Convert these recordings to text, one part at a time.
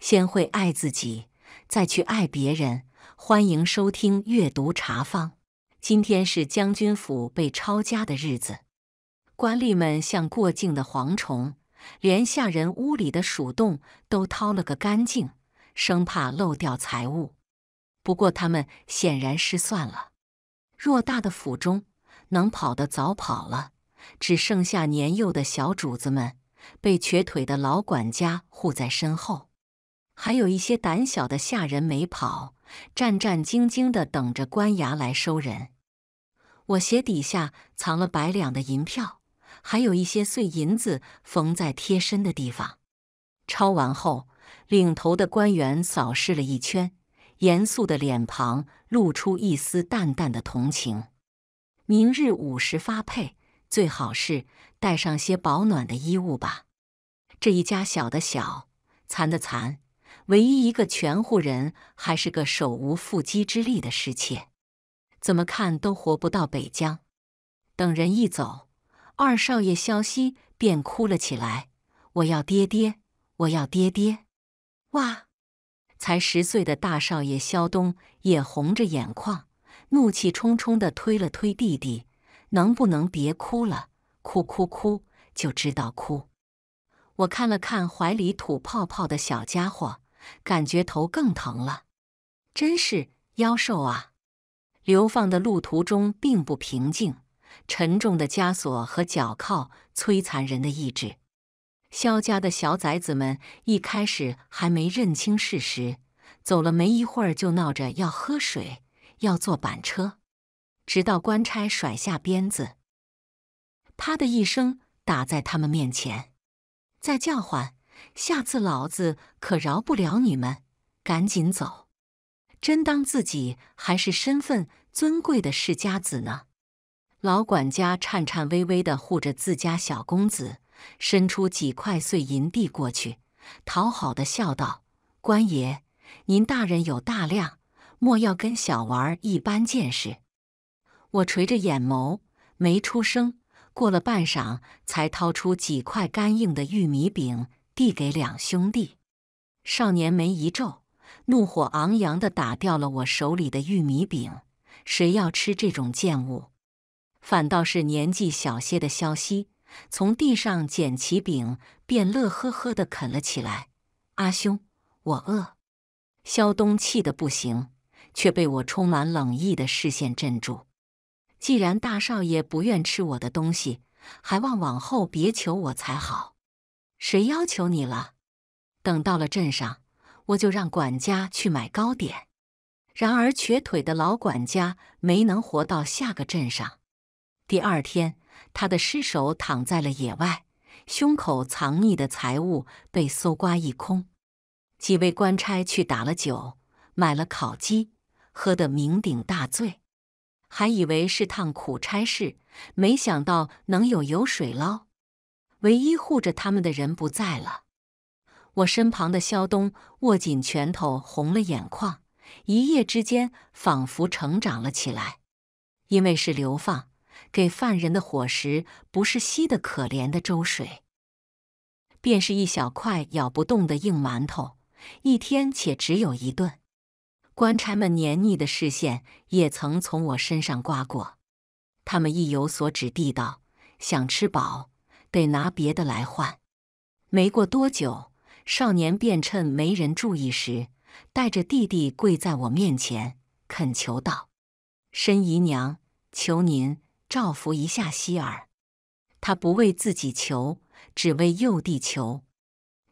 先会爱自己，再去爱别人。欢迎收听《阅读茶坊》。今天是将军府被抄家的日子，官吏们像过境的蝗虫，连下人屋里的鼠洞都掏了个干净，生怕漏掉财物。不过他们显然失算了，偌大的府中，能跑的早跑了，只剩下年幼的小主子们，被瘸腿的老管家护在身后。还有一些胆小的下人没跑，战战兢兢的等着官衙来收人。我鞋底下藏了百两的银票，还有一些碎银子缝在贴身的地方。抄完后，领头的官员扫视了一圈，严肃的脸庞露出一丝淡淡的同情。明日午时发配，最好是带上些保暖的衣物吧。这一家小的小，残的残。唯一一个全户人还是个手无缚鸡之力的侍妾，怎么看都活不到北疆。等人一走，二少爷萧西便哭了起来：“我要爹爹，我要爹爹！”哇，才十岁的大少爷萧东也红着眼眶，怒气冲冲地推了推弟弟：“能不能别哭了？哭哭哭就知道哭！”我看了看怀里吐泡泡的小家伙。感觉头更疼了，真是妖兽啊！流放的路途中并不平静，沉重的枷锁和脚铐摧残人的意志。萧家的小崽子们一开始还没认清事实，走了没一会儿就闹着要喝水，要坐板车，直到官差甩下鞭子，啪的一声打在他们面前，在叫唤。下次老子可饶不了你们！赶紧走！真当自己还是身份尊贵的世家子呢？老管家颤颤巍巍地护着自家小公子，伸出几块碎银币过去，讨好地笑道：“官爷，您大人有大量，莫要跟小娃儿一般见识。”我垂着眼眸，没出声。过了半晌，才掏出几块干硬的玉米饼。递给两兄弟，少年眉一皱，怒火昂扬地打掉了我手里的玉米饼。谁要吃这种贱物？反倒是年纪小些的萧西，从地上捡起饼，便乐呵呵地啃了起来。阿兄，我饿。萧东气得不行，却被我充满冷意的视线镇住。既然大少爷不愿吃我的东西，还望往后别求我才好。谁要求你了？等到了镇上，我就让管家去买糕点。然而，瘸腿的老管家没能活到下个镇上。第二天，他的尸首躺在了野外，胸口藏匿的财物被搜刮一空。几位官差去打了酒，买了烤鸡，喝得酩酊大醉，还以为是趟苦差事，没想到能有油水捞。唯一护着他们的人不在了，我身旁的肖东握紧拳头，红了眼眶，一夜之间仿佛成长了起来。因为是流放，给犯人的伙食不是稀的可怜的粥水，便是一小块咬不动的硬馒头，一天且只有一顿。官差们黏腻的视线也曾从我身上刮过，他们意有所指地道：“想吃饱。”得拿别的来换。没过多久，少年便趁没人注意时，带着弟弟跪在我面前，恳求道：“申姨娘，求您照拂一下希儿。他不为自己求，只为幼弟求。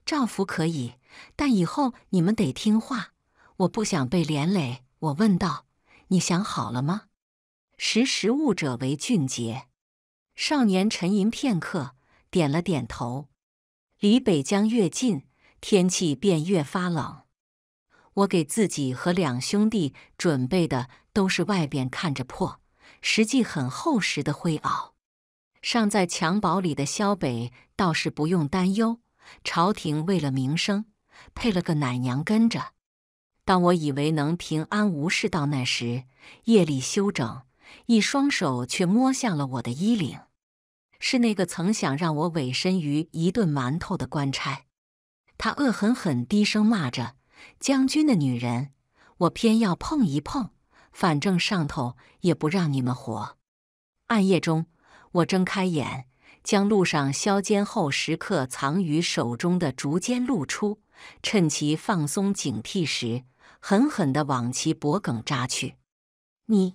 照拂可以，但以后你们得听话。我不想被连累。”我问道：“你想好了吗？”识时务者为俊杰。少年沉吟片刻。点了点头。离北疆越近，天气便越发冷。我给自己和两兄弟准备的都是外边看着破，实际很厚实的灰袄。尚在襁褓里的萧北倒是不用担忧，朝廷为了名声，配了个奶娘跟着。当我以为能平安无事到那时，夜里休整，一双手却摸向了我的衣领。是那个曾想让我委身于一顿馒头的官差，他恶狠狠低声骂着：“将军的女人，我偏要碰一碰，反正上头也不让你们活。”暗夜中，我睁开眼，将路上削尖后时刻藏于手中的竹尖露出，趁其放松警惕时，狠狠地往其脖颈扎去。你，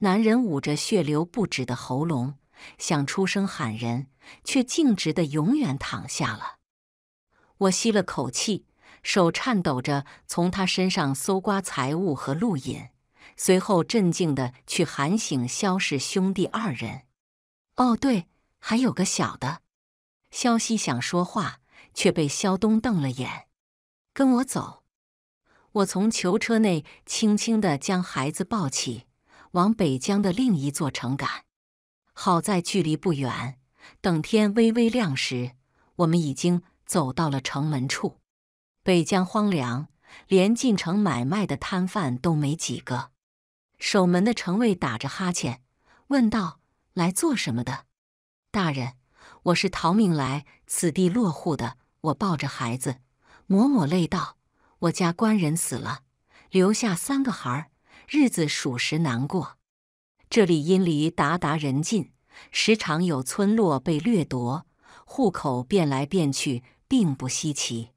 男人捂着血流不止的喉咙。想出声喊人，却径直的永远躺下了。我吸了口气，手颤抖着从他身上搜刮财物和路引，随后镇静的去喊醒萧氏兄弟二人。哦，对，还有个小的。萧西想说话，却被萧东瞪了眼：“跟我走。”我从囚车内轻轻的将孩子抱起，往北疆的另一座城赶。好在距离不远，等天微微亮时，我们已经走到了城门处。北疆荒凉，连进城买卖的摊贩都没几个。守门的城卫打着哈欠，问道：“来做什么的？”“大人，我是逃命来此地落户的。”我抱着孩子，抹抹泪道：“我家官人死了，留下三个孩儿，日子属实难过。”这里因离达达人近，时常有村落被掠夺，户口变来变去，并不稀奇。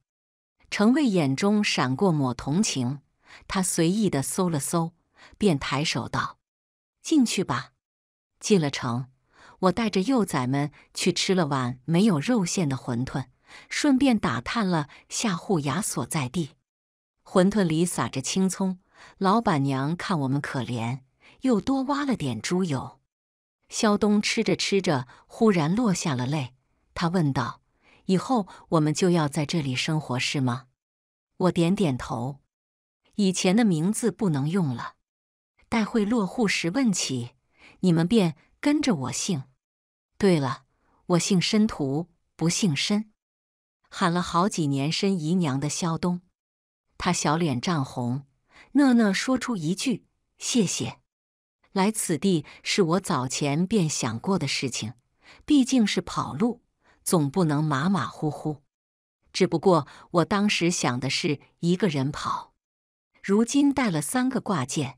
程卫眼中闪过抹同情，他随意的搜了搜，便抬手道：“进去吧。”进了城，我带着幼崽们去吃了碗没有肉馅的馄饨，顺便打探了下户牙所在地。馄饨里撒着青葱，老板娘看我们可怜。又多挖了点猪油，肖东吃着吃着，忽然落下了泪。他问道：“以后我们就要在这里生活，是吗？”我点点头。以前的名字不能用了，待会落户时问起，你们便跟着我姓。对了，我姓申屠，不姓申。喊了好几年“申姨娘”的肖东，他小脸涨红，讷讷说出一句：“谢谢。”来此地是我早前便想过的事情，毕竟是跑路，总不能马马虎虎。只不过我当时想的是一个人跑，如今带了三个挂件。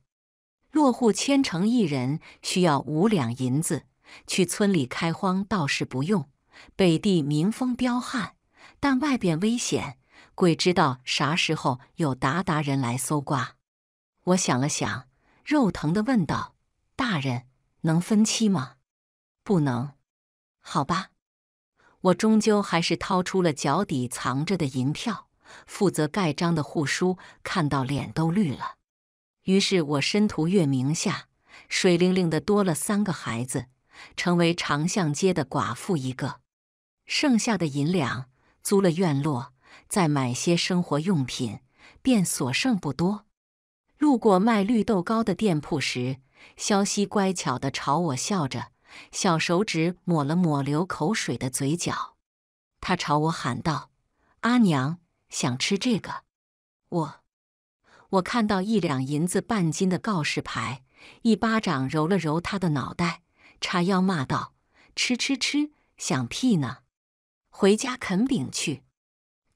落户千城一人需要五两银子，去村里开荒倒是不用。北地民风彪悍，但外边危险，鬼知道啥时候有鞑靼人来搜刮。我想了想，肉疼的问道。大人能分期吗？不能，好吧。我终究还是掏出了脚底藏着的银票。负责盖章的户书看到脸都绿了。于是我申屠月名下水灵灵的多了三个孩子，成为长巷街的寡妇一个。剩下的银两租了院落，再买些生活用品，便所剩不多。路过卖绿豆糕的店铺时。肖西乖巧地朝我笑着，小手指抹了抹流口水的嘴角，他朝我喊道：“阿娘想吃这个。”我我看到一两银子半斤的告示牌，一巴掌揉了揉他的脑袋，叉腰骂道：“吃吃吃，想屁呢！回家啃饼去。”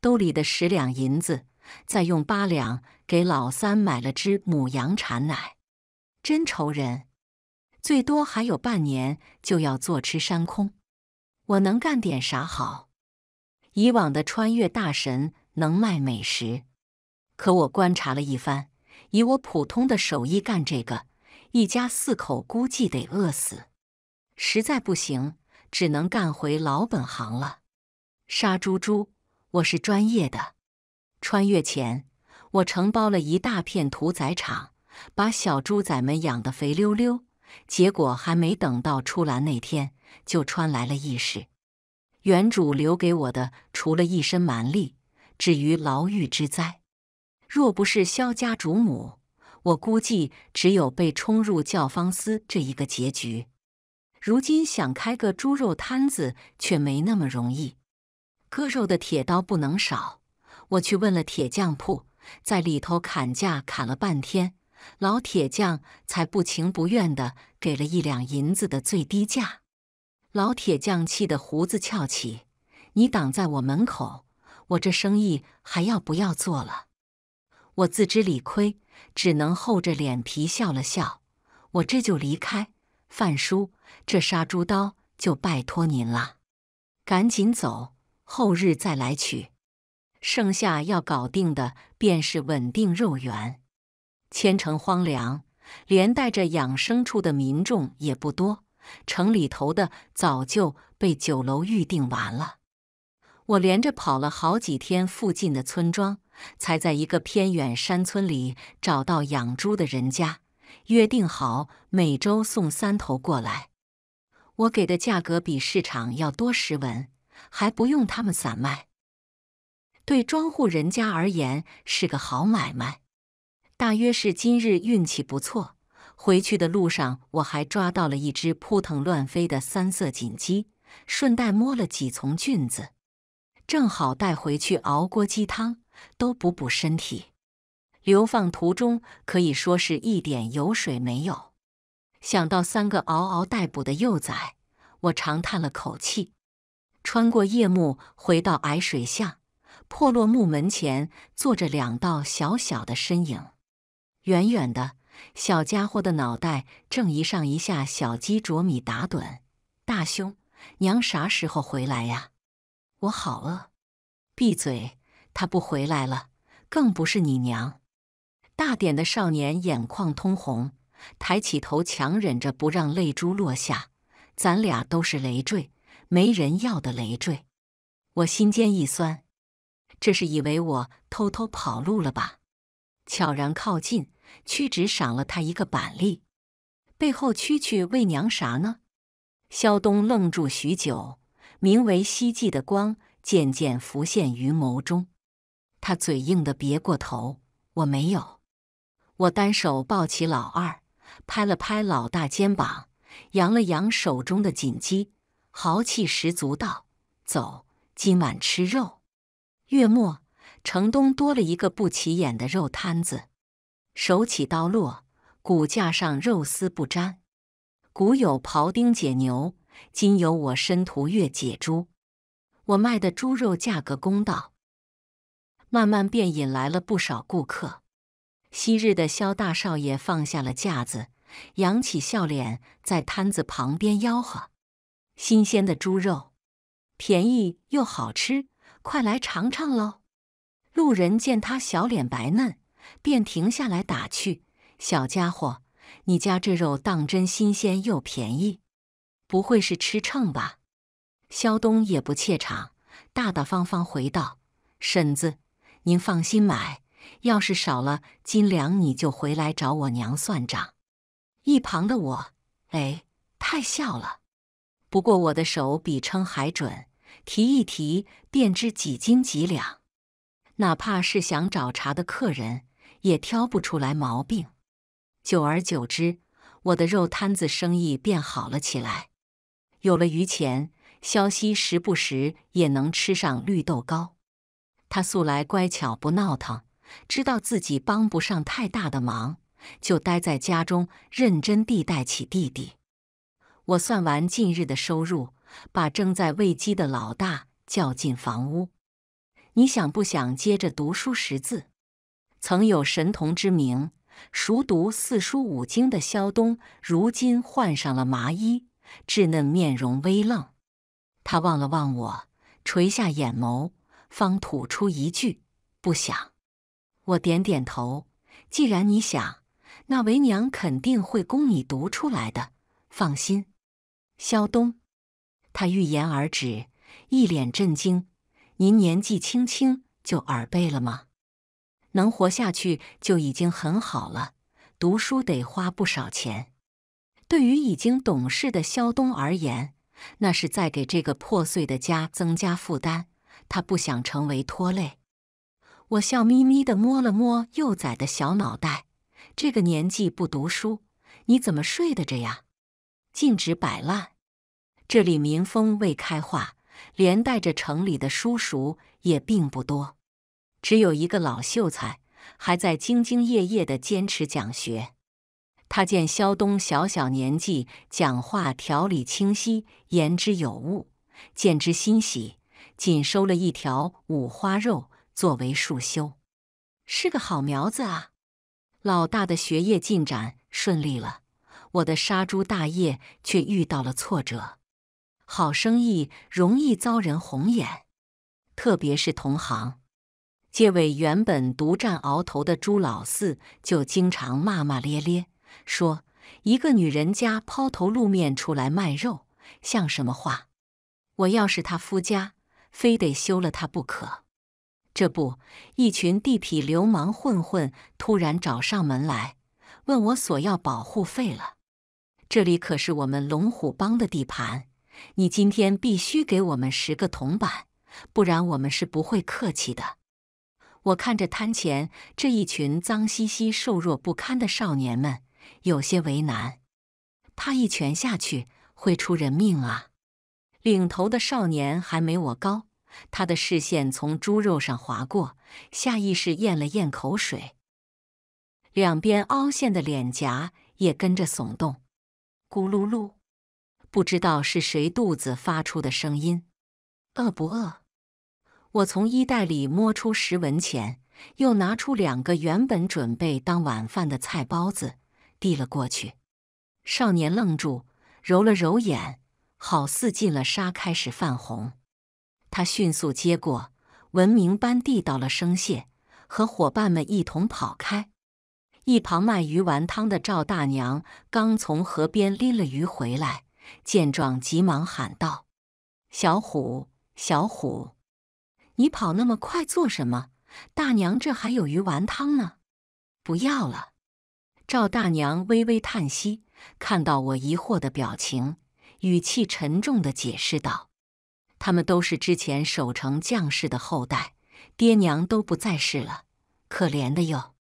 兜里的十两银子，再用八两给老三买了只母羊产奶。真愁人，最多还有半年就要坐吃山空，我能干点啥好？以往的穿越大神能卖美食，可我观察了一番，以我普通的手艺干这个，一家四口估计得饿死。实在不行，只能干回老本行了，杀猪猪，我是专业的。穿越前，我承包了一大片屠宰场。把小猪崽们养得肥溜溜，结果还没等到出栏那天，就传来了异事。原主留给我的除了一身蛮力，至于牢狱之灾，若不是萧家主母，我估计只有被冲入教坊司这一个结局。如今想开个猪肉摊子，却没那么容易。割肉的铁刀不能少，我去问了铁匠铺，在里头砍价砍了半天。老铁匠才不情不愿的给了一两银子的最低价。老铁匠气得胡子翘起：“你挡在我门口，我这生意还要不要做了？”我自知理亏，只能厚着脸皮笑了笑：“我这就离开。范叔，这杀猪刀就拜托您了。赶紧走，后日再来取。剩下要搞定的，便是稳定肉源。”千城荒凉，连带着养牲畜的民众也不多。城里头的早就被酒楼预定完了。我连着跑了好几天附近的村庄，才在一个偏远山村里找到养猪的人家，约定好每周送三头过来。我给的价格比市场要多十文，还不用他们散卖，对庄户人家而言是个好买卖。大约是今日运气不错，回去的路上我还抓到了一只扑腾乱飞的三色锦鸡，顺带摸了几丛菌子，正好带回去熬锅鸡汤，都补补身体。流放途中可以说是一点油水没有，想到三个嗷嗷待哺的幼崽，我长叹了口气。穿过夜幕，回到矮水巷破落木门前，坐着两道小小的身影。远远的小家伙的脑袋正一上一下，小鸡啄米打盹。大兄，娘啥时候回来呀？我好饿。闭嘴，他不回来了，更不是你娘。大点的少年眼眶通红，抬起头，强忍着不让泪珠落下。咱俩都是累赘，没人要的累赘。我心尖一酸，这是以为我偷偷跑路了吧？悄然靠近。屈指赏了他一个板栗，背后蛐蛐喂娘啥呢？肖东愣住许久，名为希冀的光渐渐浮现于眸中。他嘴硬的别过头：“我没有。”我单手抱起老二，拍了拍老大肩膀，扬了扬手中的锦鸡，豪气十足道：“走，今晚吃肉。”月末，城东多了一个不起眼的肉摊子。手起刀落，骨架上肉丝不沾。古有庖丁解牛，今有我申屠月解猪。我卖的猪肉价格公道，慢慢便引来了不少顾客。昔日的萧大少爷放下了架子，扬起笑脸，在摊子旁边吆喝：“新鲜的猪肉，便宜又好吃，快来尝尝喽！”路人见他小脸白嫩。便停下来打趣：“小家伙，你家这肉当真新鲜又便宜，不会是吃秤吧？”肖东也不怯场，大大方方回道：“婶子，您放心买，要是少了斤两，你就回来找我娘算账。”一旁的我，哎，太笑了。不过我的手比秤还准，提一提便知几斤几两，哪怕是想找茬的客人。也挑不出来毛病，久而久之，我的肉摊子生意便好了起来，有了余钱，肖西时不时也能吃上绿豆糕。他素来乖巧不闹腾，知道自己帮不上太大的忙，就待在家中认真地带起弟弟。我算完近日的收入，把正在喂鸡的老大叫进房屋：“你想不想接着读书识字？”曾有神童之名，熟读四书五经的萧东，如今换上了麻衣，稚嫩面容微愣。他望了望我，垂下眼眸，方吐出一句：“不想。”我点点头：“既然你想，那为娘肯定会供你读出来的，放心。”萧东，他欲言而止，一脸震惊：“您年纪轻轻就耳背了吗？”能活下去就已经很好了。读书得花不少钱，对于已经懂事的肖东而言，那是在给这个破碎的家增加负担。他不想成为拖累。我笑眯眯地摸了摸幼崽的小脑袋：“这个年纪不读书，你怎么睡得着呀？”禁止摆烂。这里民风未开化，连带着城里的叔叔也并不多。只有一个老秀才还在兢兢业业的坚持讲学。他见肖东小小年纪，讲话条理清晰，言之有物，见之欣喜，仅收了一条五花肉作为束修，是个好苗子啊。老大的学业进展顺利了，我的杀猪大业却遇到了挫折。好生意容易遭人红眼，特别是同行。街尾原本独占鳌头的朱老四就经常骂骂咧咧，说：“一个女人家抛头露面出来卖肉，像什么话？我要是他夫家，非得休了他不可。”这不，一群地痞流氓混混突然找上门来，问我索要保护费了。这里可是我们龙虎帮的地盘，你今天必须给我们十个铜板，不然我们是不会客气的。我看着摊前这一群脏兮兮、瘦弱不堪的少年们，有些为难。他一拳下去会出人命啊！领头的少年还没我高，他的视线从猪肉上划过，下意识咽了咽口水，两边凹陷的脸颊也跟着耸动，咕噜噜，不知道是谁肚子发出的声音。饿不饿？我从衣袋里摸出十文钱，又拿出两个原本准备当晚饭的菜包子，递了过去。少年愣住，揉了揉眼，好似进了沙，开始泛红。他迅速接过，文明般递到了声谢，和伙伴们一同跑开。一旁卖鱼丸汤的赵大娘刚从河边拎了鱼回来，见状急忙喊道：“小虎，小虎！”你跑那么快做什么？大娘，这还有鱼丸汤呢，不要了。赵大娘微微叹息，看到我疑惑的表情，语气沉重地解释道：“他们都是之前守城将士的后代，爹娘都不在世了，可怜的哟。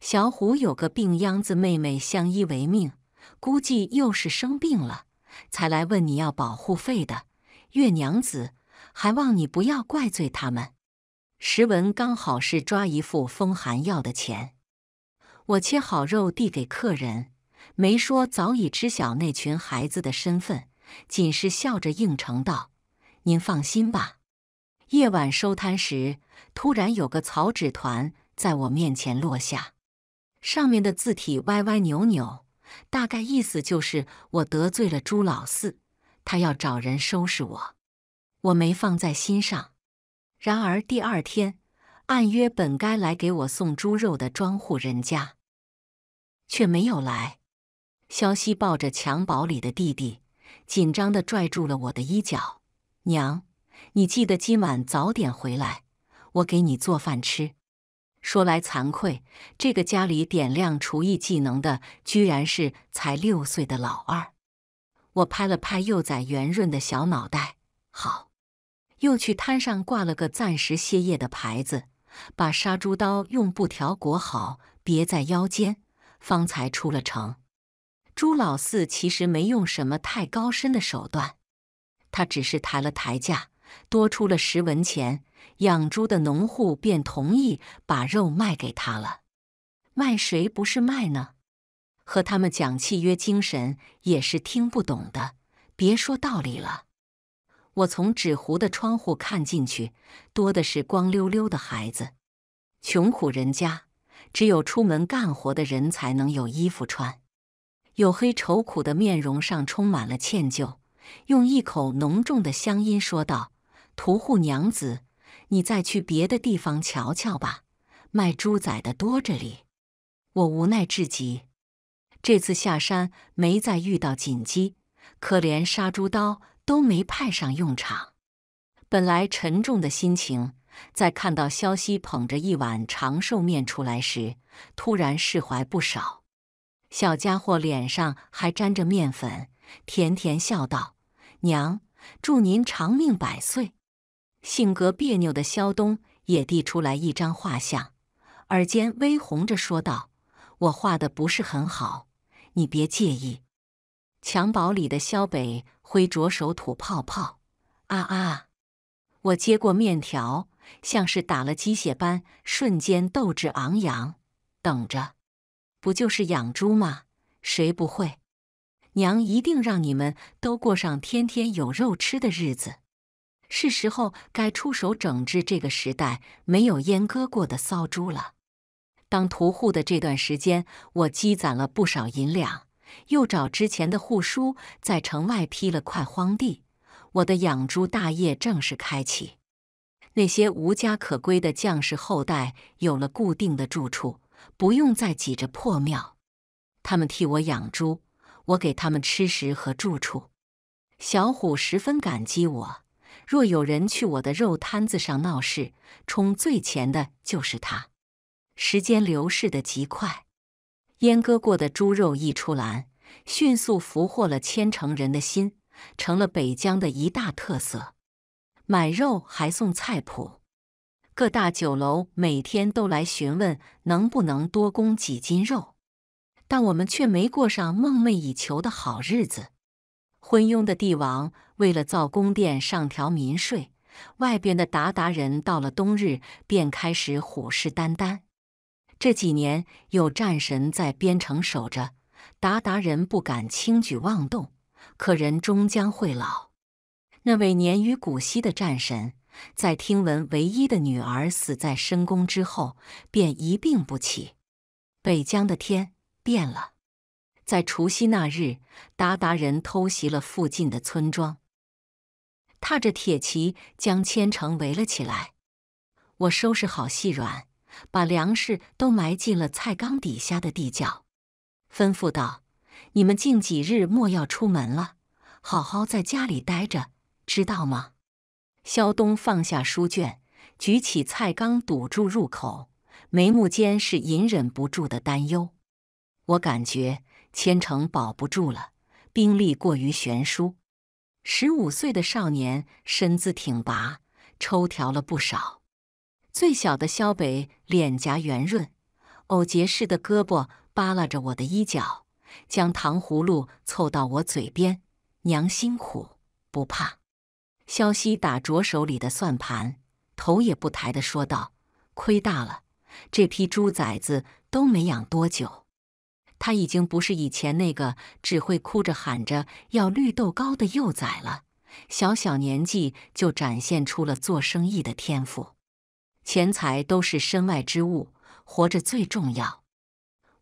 小虎有个病秧子妹妹相依为命，估计又是生病了，才来问你要保护费的，月娘子。”还望你不要怪罪他们。石文刚好是抓一副风寒药的钱，我切好肉递给客人，没说早已知晓那群孩子的身份，仅是笑着应承道：“您放心吧。”夜晚收摊时，突然有个草纸团在我面前落下，上面的字体歪歪扭扭，大概意思就是我得罪了朱老四，他要找人收拾我。我没放在心上，然而第二天，按约本该来给我送猪肉的庄户人家却没有来。肖西抱着襁褓里的弟弟，紧张的拽住了我的衣角：“娘，你记得今晚早点回来，我给你做饭吃。”说来惭愧，这个家里点亮厨艺技能的，居然是才六岁的老二。我拍了拍幼崽圆润的小脑袋。好，又去摊上挂了个暂时歇业的牌子，把杀猪刀用布条裹好，别在腰间，方才出了城。朱老四其实没用什么太高深的手段，他只是抬了抬价，多出了十文钱，养猪的农户便同意把肉卖给他了。卖谁不是卖呢？和他们讲契约精神也是听不懂的，别说道理了。我从纸糊的窗户看进去，多的是光溜溜的孩子，穷苦人家只有出门干活的人才能有衣服穿。黝黑愁苦的面容上充满了歉疚，用一口浓重的乡音说道：“屠户娘子，你再去别的地方瞧瞧吧，卖猪仔的多着哩。”我无奈至极，这次下山没再遇到锦鸡，可怜杀猪刀。都没派上用场。本来沉重的心情，在看到萧西捧着一碗长寿面出来时，突然释怀不少。小家伙脸上还沾着面粉，甜甜笑道：“娘，祝您长命百岁。”性格别扭的萧东也递出来一张画像，耳尖微红着说道：“我画的不是很好，你别介意。”襁褓里的萧北。挥着手吐泡泡，啊啊！我接过面条，像是打了鸡血般，瞬间斗志昂扬。等着，不就是养猪吗？谁不会？娘一定让你们都过上天天有肉吃的日子。是时候该出手整治这个时代没有阉割过的骚猪了。当屠户的这段时间，我积攒了不少银两。又找之前的护叔，在城外批了块荒地，我的养猪大业正式开启。那些无家可归的将士后代有了固定的住处，不用再挤着破庙。他们替我养猪，我给他们吃食和住处。小虎十分感激我。若有人去我的肉摊子上闹事，冲最前的就是他。时间流逝的极快。阉割过的猪肉一出栏，迅速俘获了千城人的心，成了北疆的一大特色。买肉还送菜谱，各大酒楼每天都来询问能不能多供几斤肉。但我们却没过上梦寐以求的好日子。昏庸的帝王为了造宫殿、上调民税，外边的鞑靼人到了冬日便开始虎视眈眈。这几年有战神在边城守着，鞑靼人不敢轻举妄动。可人终将会老，那位年逾古稀的战神，在听闻唯一的女儿死在深宫之后，便一病不起。北疆的天变了，在除夕那日，鞑靼人偷袭了附近的村庄，踏着铁骑将千城围了起来。我收拾好细软。把粮食都埋进了菜缸底下的地窖，吩咐道：“你们近几日莫要出门了，好好在家里待着，知道吗？”肖东放下书卷，举起菜缸堵住入口，眉目间是隐忍不住的担忧。我感觉千城保不住了，兵力过于悬殊。十五岁的少年身姿挺拔，抽条了不少。最小的肖北脸颊圆润，藕节似的胳膊扒拉着我的衣角，将糖葫芦凑到我嘴边：“娘辛苦，不怕。”肖西打着手里的算盘，头也不抬地说道：“亏大了，这批猪崽子都没养多久。”他已经不是以前那个只会哭着喊着要绿豆糕的幼崽了，小小年纪就展现出了做生意的天赋。钱财都是身外之物，活着最重要。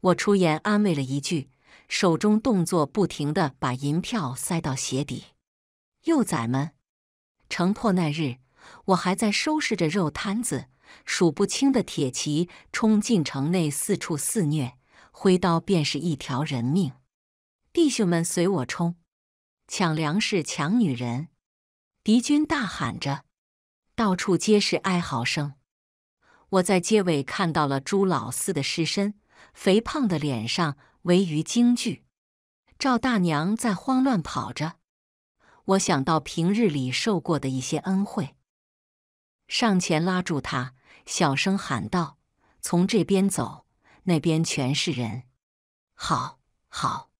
我出言安慰了一句，手中动作不停地把银票塞到鞋底。幼崽们，城破那日，我还在收拾着肉摊子。数不清的铁骑冲进城内，四处肆虐，挥刀便是一条人命。弟兄们，随我冲！抢粮食，抢女人！敌军大喊着，到处皆是哀嚎声。我在街尾看到了朱老四的尸身，肥胖的脸上围于惊惧。赵大娘在慌乱跑着，我想到平日里受过的一些恩惠，上前拉住她，小声喊道：“从这边走，那边全是人。”“好，好。”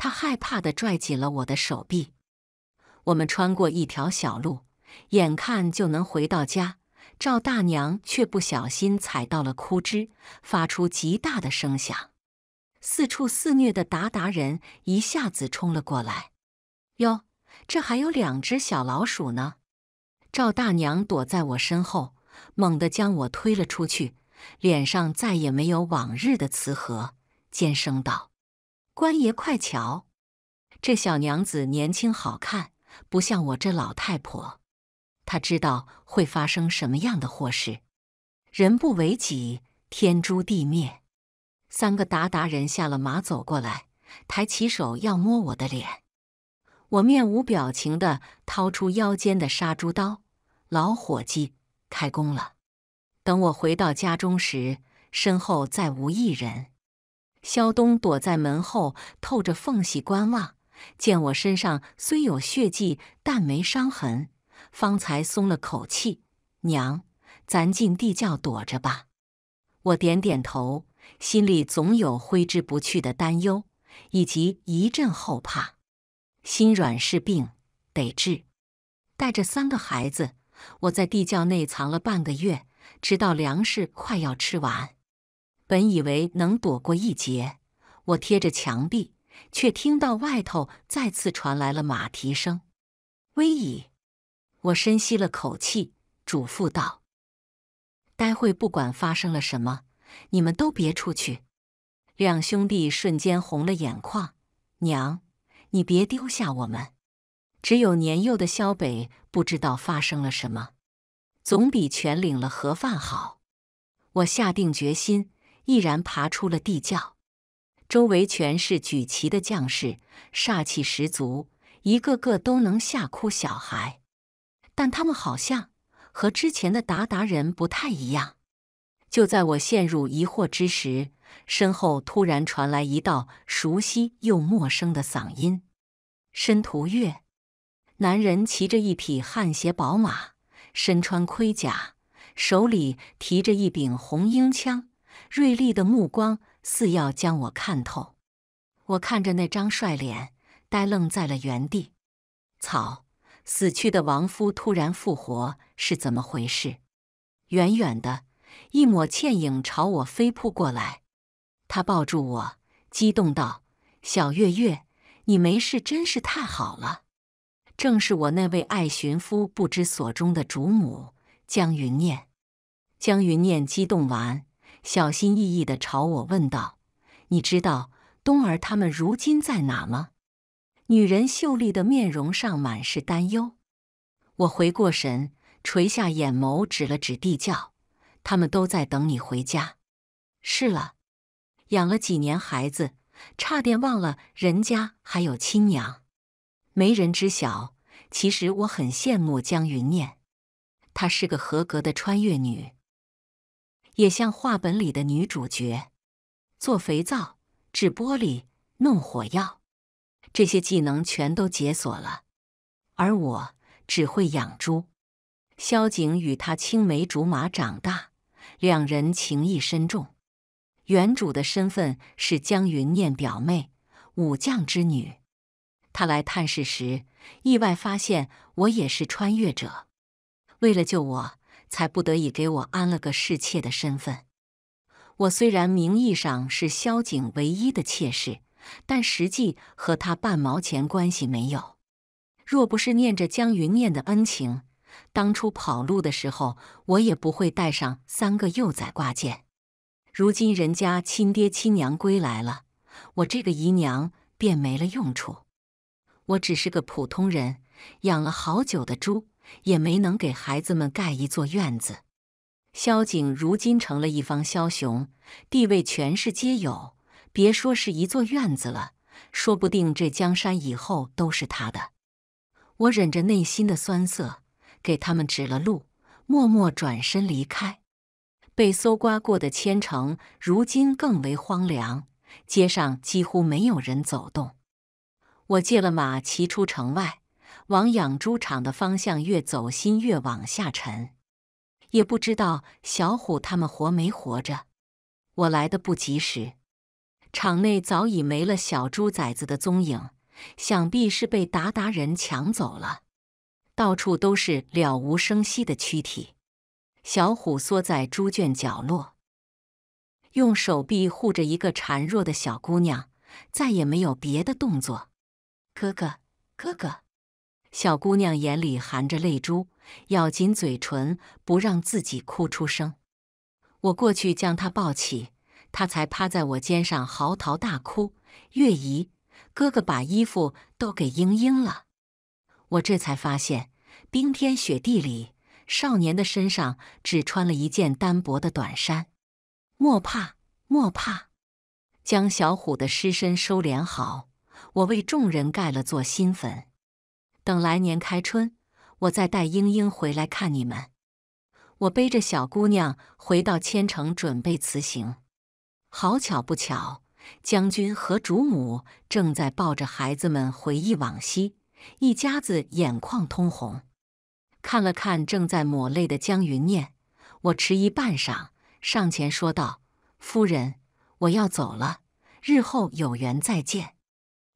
他害怕地拽紧了我的手臂。我们穿过一条小路，眼看就能回到家。赵大娘却不小心踩到了枯枝，发出极大的声响。四处肆虐的鞑靼人一下子冲了过来。哟，这还有两只小老鼠呢！赵大娘躲在我身后，猛地将我推了出去，脸上再也没有往日的慈和，尖声道：“官爷快瞧，这小娘子年轻好看，不像我这老太婆。”他知道会发生什么样的祸事，人不为己，天诛地灭。三个鞑靼人下了马走过来，抬起手要摸我的脸，我面无表情的掏出腰间的杀猪刀，老伙计，开工了。等我回到家中时，身后再无一人。肖东躲在门后，透着缝隙观望，见我身上虽有血迹，但没伤痕。方才松了口气，娘，咱进地窖躲着吧。我点点头，心里总有挥之不去的担忧，以及一阵后怕。心软是病，得治。带着三个孩子，我在地窖内藏了半个月，直到粮食快要吃完。本以为能躲过一劫，我贴着墙壁，却听到外头再次传来了马蹄声。威矣！我深吸了口气，嘱咐道：“待会不管发生了什么，你们都别出去。”两兄弟瞬间红了眼眶，“娘，你别丢下我们！”只有年幼的肖北不知道发生了什么，总比全领了盒饭好。我下定决心，毅然爬出了地窖。周围全是举旗的将士，煞气十足，一个个都能吓哭小孩。但他们好像和之前的达达人不太一样。就在我陷入疑惑之时，身后突然传来一道熟悉又陌生的嗓音：“申屠月。”男人骑着一匹汗血宝马，身穿盔甲，手里提着一柄红缨枪，锐利的目光似要将我看透。我看着那张帅脸，呆愣在了原地。草。死去的亡夫突然复活是怎么回事？远远的一抹倩影朝我飞扑过来，他抱住我，激动道：“小月月，你没事真是太好了！”正是我那位爱寻夫不知所终的主母江云念。江云念激动完，小心翼翼地朝我问道：“你知道冬儿他们如今在哪吗？”女人秀丽的面容上满是担忧。我回过神，垂下眼眸，指了指地窖：“他们都在等你回家。”是了，养了几年孩子，差点忘了人家还有亲娘。没人知晓，其实我很羡慕江云念，她是个合格的穿越女，也像画本里的女主角，做肥皂、制玻璃、弄火药。这些技能全都解锁了，而我只会养猪。萧景与他青梅竹马长大，两人情谊深重。原主的身份是江云念表妹，武将之女。他来探视时，意外发现我也是穿越者，为了救我，才不得已给我安了个侍妾的身份。我虽然名义上是萧景唯一的妾室。但实际和他半毛钱关系没有。若不是念着江云念的恩情，当初跑路的时候，我也不会带上三个幼崽挂件。如今人家亲爹亲娘归来了，我这个姨娘便没了用处。我只是个普通人，养了好久的猪，也没能给孩子们盖一座院子。萧景如今成了一方枭雄，地位权势皆有。别说是一座院子了，说不定这江山以后都是他的。我忍着内心的酸涩，给他们指了路，默默转身离开。被搜刮过的千城，如今更为荒凉，街上几乎没有人走动。我借了马，骑出城外，往养猪场的方向越走，心越往下沉。也不知道小虎他们活没活着，我来的不及时。场内早已没了小猪崽子的踪影，想必是被达达人抢走了。到处都是了无生息的躯体。小虎缩在猪圈角落，用手臂护着一个孱弱的小姑娘，再也没有别的动作。哥哥，哥哥！小姑娘眼里含着泪珠，咬紧嘴唇，不让自己哭出声。我过去将她抱起。他才趴在我肩上嚎啕大哭。月姨，哥哥把衣服都给英英了。我这才发现，冰天雪地里，少年的身上只穿了一件单薄的短衫。莫怕，莫怕。将小虎的尸身收敛好，我为众人盖了座新坟。等来年开春，我再带英英回来看你们。我背着小姑娘回到千城，准备辞行。好巧不巧，将军和主母正在抱着孩子们回忆往昔，一家子眼眶通红。看了看正在抹泪的江云念，我迟疑半晌，上前说道：“夫人，我要走了，日后有缘再见。”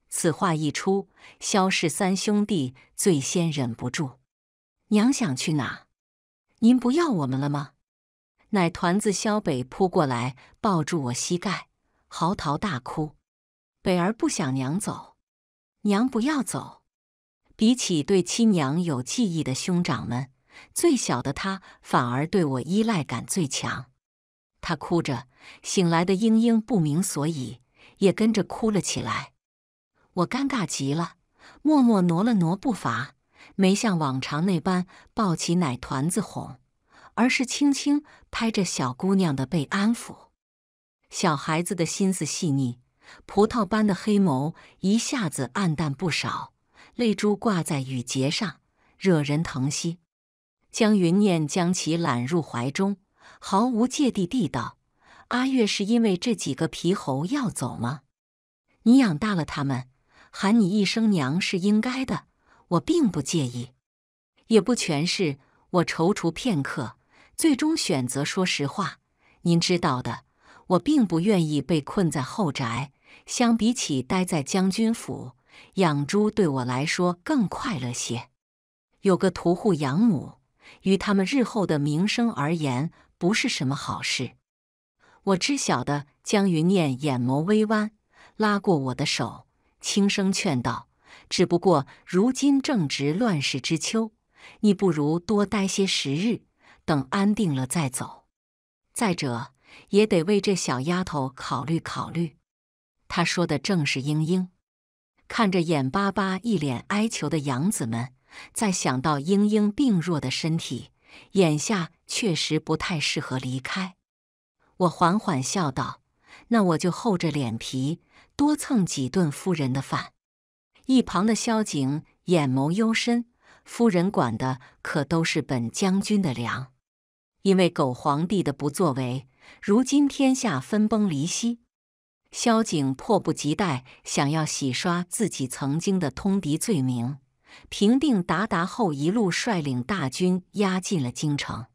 此话一出，萧氏三兄弟最先忍不住：“娘想去哪？您不要我们了吗？”奶团子肖北扑过来抱住我膝盖，嚎啕大哭：“北儿不想娘走，娘不要走。”比起对亲娘有记忆的兄长们，最小的他反而对我依赖感最强。他哭着，醒来的英英不明所以，也跟着哭了起来。我尴尬极了，默默挪了挪步伐，没像往常那般抱起奶团子哄。而是轻轻拍着小姑娘的背安抚。小孩子的心思细腻，葡萄般的黑眸一下子暗淡不少，泪珠挂在雨睫上，惹人疼惜。江云念将其揽入怀中，毫无芥蒂地道：“阿月是因为这几个皮猴要走吗？你养大了他们，喊你一声娘是应该的，我并不介意。也不全是我踌躇片刻。”最终选择说实话，您知道的，我并不愿意被困在后宅。相比起待在将军府养猪，对我来说更快乐些。有个屠户养母，于他们日后的名声而言，不是什么好事。我知晓的，江云念眼眸微弯，拉过我的手，轻声劝道：“只不过如今正值乱世之秋，你不如多待些时日。”等安定了再走，再者也得为这小丫头考虑考虑。他说的正是英英，看着眼巴巴、一脸哀求的养子们，再想到英英病弱的身体，眼下确实不太适合离开。我缓缓笑道：“那我就厚着脸皮多蹭几顿夫人的饭。”一旁的萧景眼眸幽深，夫人管的可都是本将军的粮。因为狗皇帝的不作为，如今天下分崩离析。萧景迫不及待想要洗刷自己曾经的通敌罪名，平定鞑靼后，一路率领大军压进了京城。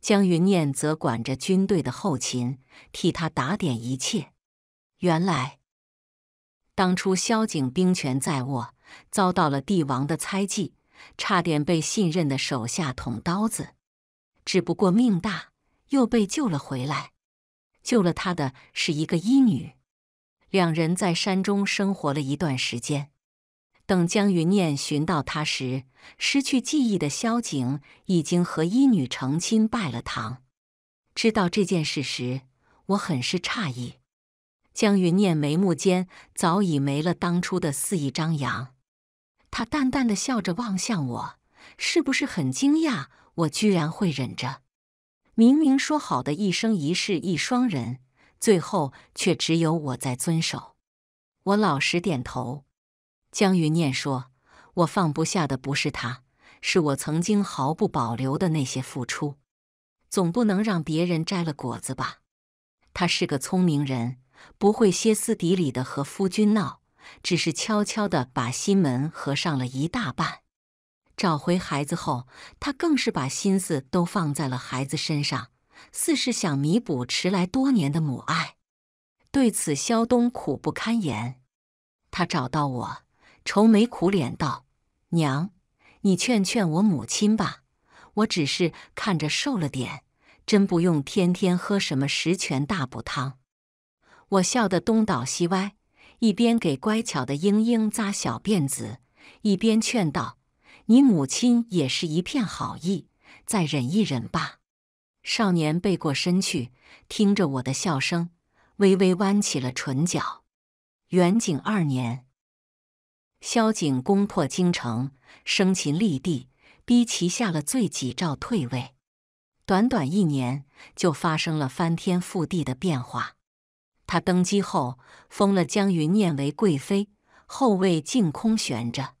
江云念则管着军队的后勤，替他打点一切。原来，当初萧景兵权在握，遭到了帝王的猜忌，差点被信任的手下捅刀子。只不过命大，又被救了回来。救了他的是一个医女，两人在山中生活了一段时间。等江云念寻到他时，失去记忆的萧景已经和医女成亲拜了堂。知道这件事时，我很是诧异。江云念眉目间早已没了当初的肆意张扬，他淡淡的笑着望向我：“是不是很惊讶？”我居然会忍着，明明说好的一生一世一双人，最后却只有我在遵守。我老实点头。江云念说：“我放不下的不是他，是我曾经毫不保留的那些付出。总不能让别人摘了果子吧？”他是个聪明人，不会歇斯底里的和夫君闹，只是悄悄的把心门合上了一大半。找回孩子后，他更是把心思都放在了孩子身上，似是想弥补迟来多年的母爱。对此，肖东苦不堪言。他找到我，愁眉苦脸道：“娘，你劝劝我母亲吧，我只是看着瘦了点，真不用天天喝什么十全大补汤。”我笑得东倒西歪，一边给乖巧的英英扎小辫子，一边劝道。你母亲也是一片好意，再忍一忍吧。少年背过身去，听着我的笑声，微微弯起了唇角。元景二年，萧景攻破京城，生擒立帝，逼其下了罪己诏，退位。短短一年，就发生了翻天覆地的变化。他登基后，封了江云念为贵妃，后位竟空悬着。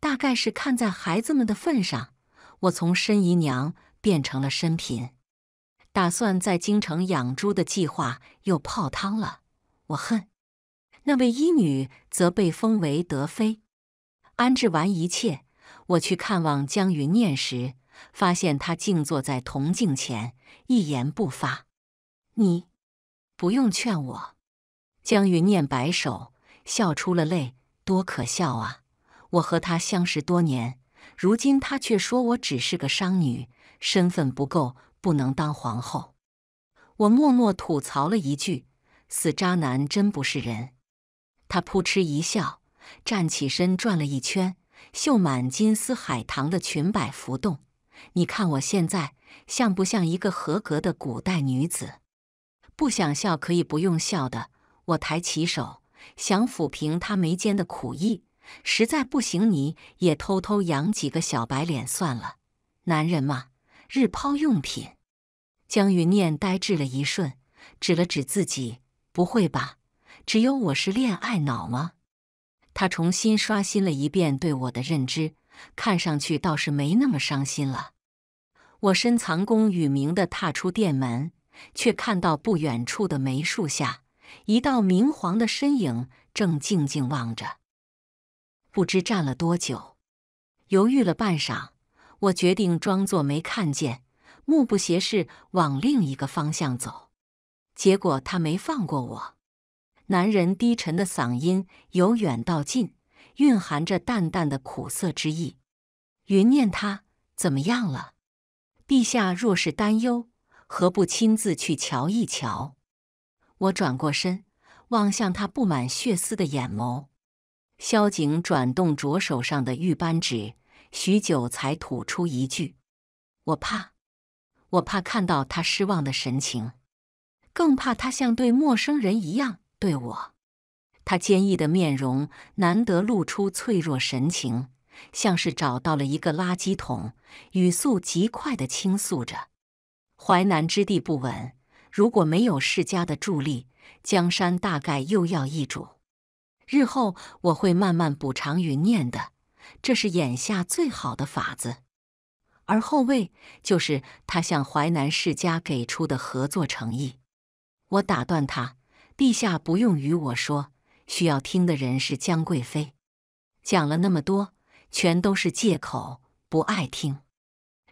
大概是看在孩子们的份上，我从申姨娘变成了申嫔。打算在京城养猪的计划又泡汤了，我恨。那位医女则被封为德妃。安置完一切，我去看望江云念时，发现她静坐在铜镜前，一言不发。你不用劝我。江云念摆手，笑出了泪，多可笑啊！我和他相识多年，如今他却说我只是个商女，身份不够，不能当皇后。我默默吐槽了一句：“死渣男，真不是人。”他扑哧一笑，站起身，转了一圈，绣满金丝海棠的裙摆浮动。你看我现在像不像一个合格的古代女子？不想笑可以不用笑的。我抬起手，想抚平他眉间的苦意。实在不行，你也偷偷养几个小白脸算了。男人嘛，日抛用品。江云念呆滞了一瞬，指了指自己：“不会吧？只有我是恋爱脑吗？”他重新刷新了一遍对我的认知，看上去倒是没那么伤心了。我深藏功与名的踏出店门，却看到不远处的梅树下，一道明黄的身影正静静望着。不知站了多久，犹豫了半晌，我决定装作没看见，目不斜视往另一个方向走。结果他没放过我。男人低沉的嗓音由远到近，蕴含着淡淡的苦涩之意：“云念他怎么样了？陛下若是担忧，何不亲自去瞧一瞧？”我转过身，望向他布满血丝的眼眸。萧景转动着手上的玉扳指，许久才吐出一句：“我怕，我怕看到他失望的神情，更怕他像对陌生人一样对我。”他坚毅的面容难得露出脆弱神情，像是找到了一个垃圾桶，语速极快的倾诉着：“淮南之地不稳，如果没有世家的助力，江山大概又要易主。”日后我会慢慢补偿云念的，这是眼下最好的法子。而后位就是他向淮南世家给出的合作诚意。我打断他：“陛下不用与我说，需要听的人是江贵妃。”讲了那么多，全都是借口，不爱听。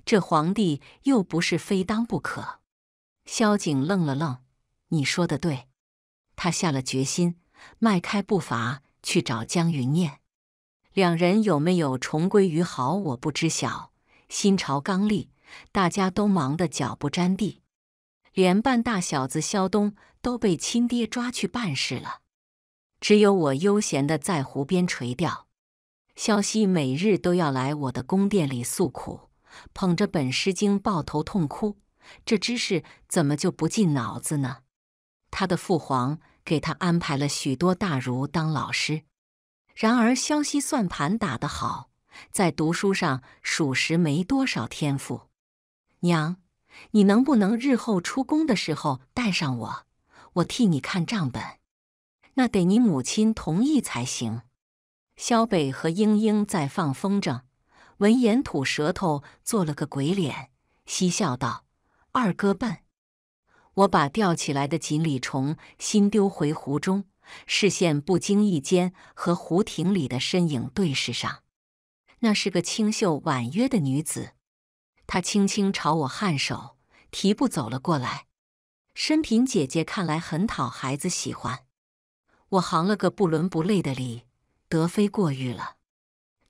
这皇帝又不是非当不可。萧景愣了愣：“你说的对。”他下了决心。迈开步伐去找江云念，两人有没有重归于好，我不知晓。新朝刚立，大家都忙得脚不沾地，连半大小子肖东都被亲爹抓去办事了。只有我悠闲地在湖边垂钓。肖西每日都要来我的宫殿里诉苦，捧着《本诗经》抱头痛哭。这知识怎么就不进脑子呢？他的父皇。给他安排了许多大儒当老师，然而萧西算盘打得好，在读书上属实没多少天赋。娘，你能不能日后出宫的时候带上我，我替你看账本？那得你母亲同意才行。萧北和英英在放风筝，闻言吐舌头，做了个鬼脸，嬉笑道：“二哥笨。”我把吊起来的锦鲤虫新丢回湖中，视线不经意间和湖亭里的身影对视上。那是个清秀婉约的女子，她轻轻朝我颔首，提步走了过来。申嫔姐姐看来很讨孩子喜欢，我行了个不伦不类的礼。德妃过誉了。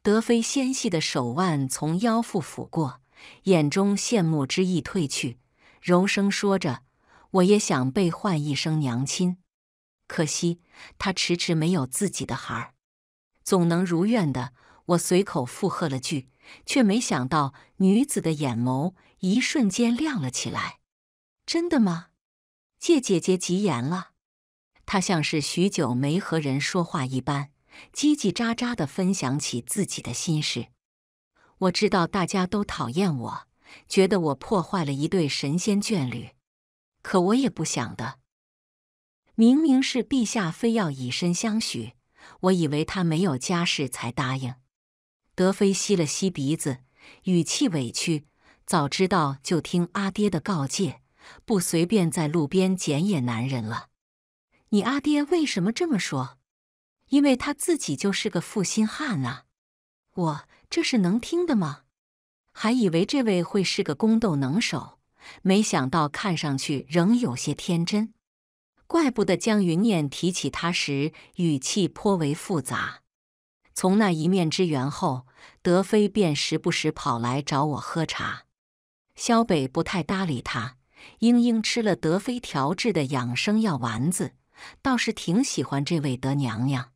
德妃纤细的手腕从腰腹抚过，眼中羡慕之意褪去，柔声说着。我也想被唤一声娘亲，可惜他迟迟没有自己的孩儿，总能如愿的。我随口附和了句，却没想到女子的眼眸一瞬间亮了起来。真的吗？借姐姐吉言了。她像是许久没和人说话一般，叽叽喳喳的分享起自己的心事。我知道大家都讨厌我，觉得我破坏了一对神仙眷侣。可我也不想的。明明是陛下非要以身相许，我以为他没有家世才答应。德妃吸了吸鼻子，语气委屈：“早知道就听阿爹的告诫，不随便在路边捡野男人了。”你阿爹为什么这么说？因为他自己就是个负心汉啊！我这是能听的吗？还以为这位会是个宫斗能手。没想到，看上去仍有些天真，怪不得江云念提起他时语气颇为复杂。从那一面之缘后，德妃便时不时跑来找我喝茶。萧北不太搭理他，英英吃了德妃调制的养生药丸子，倒是挺喜欢这位德娘娘，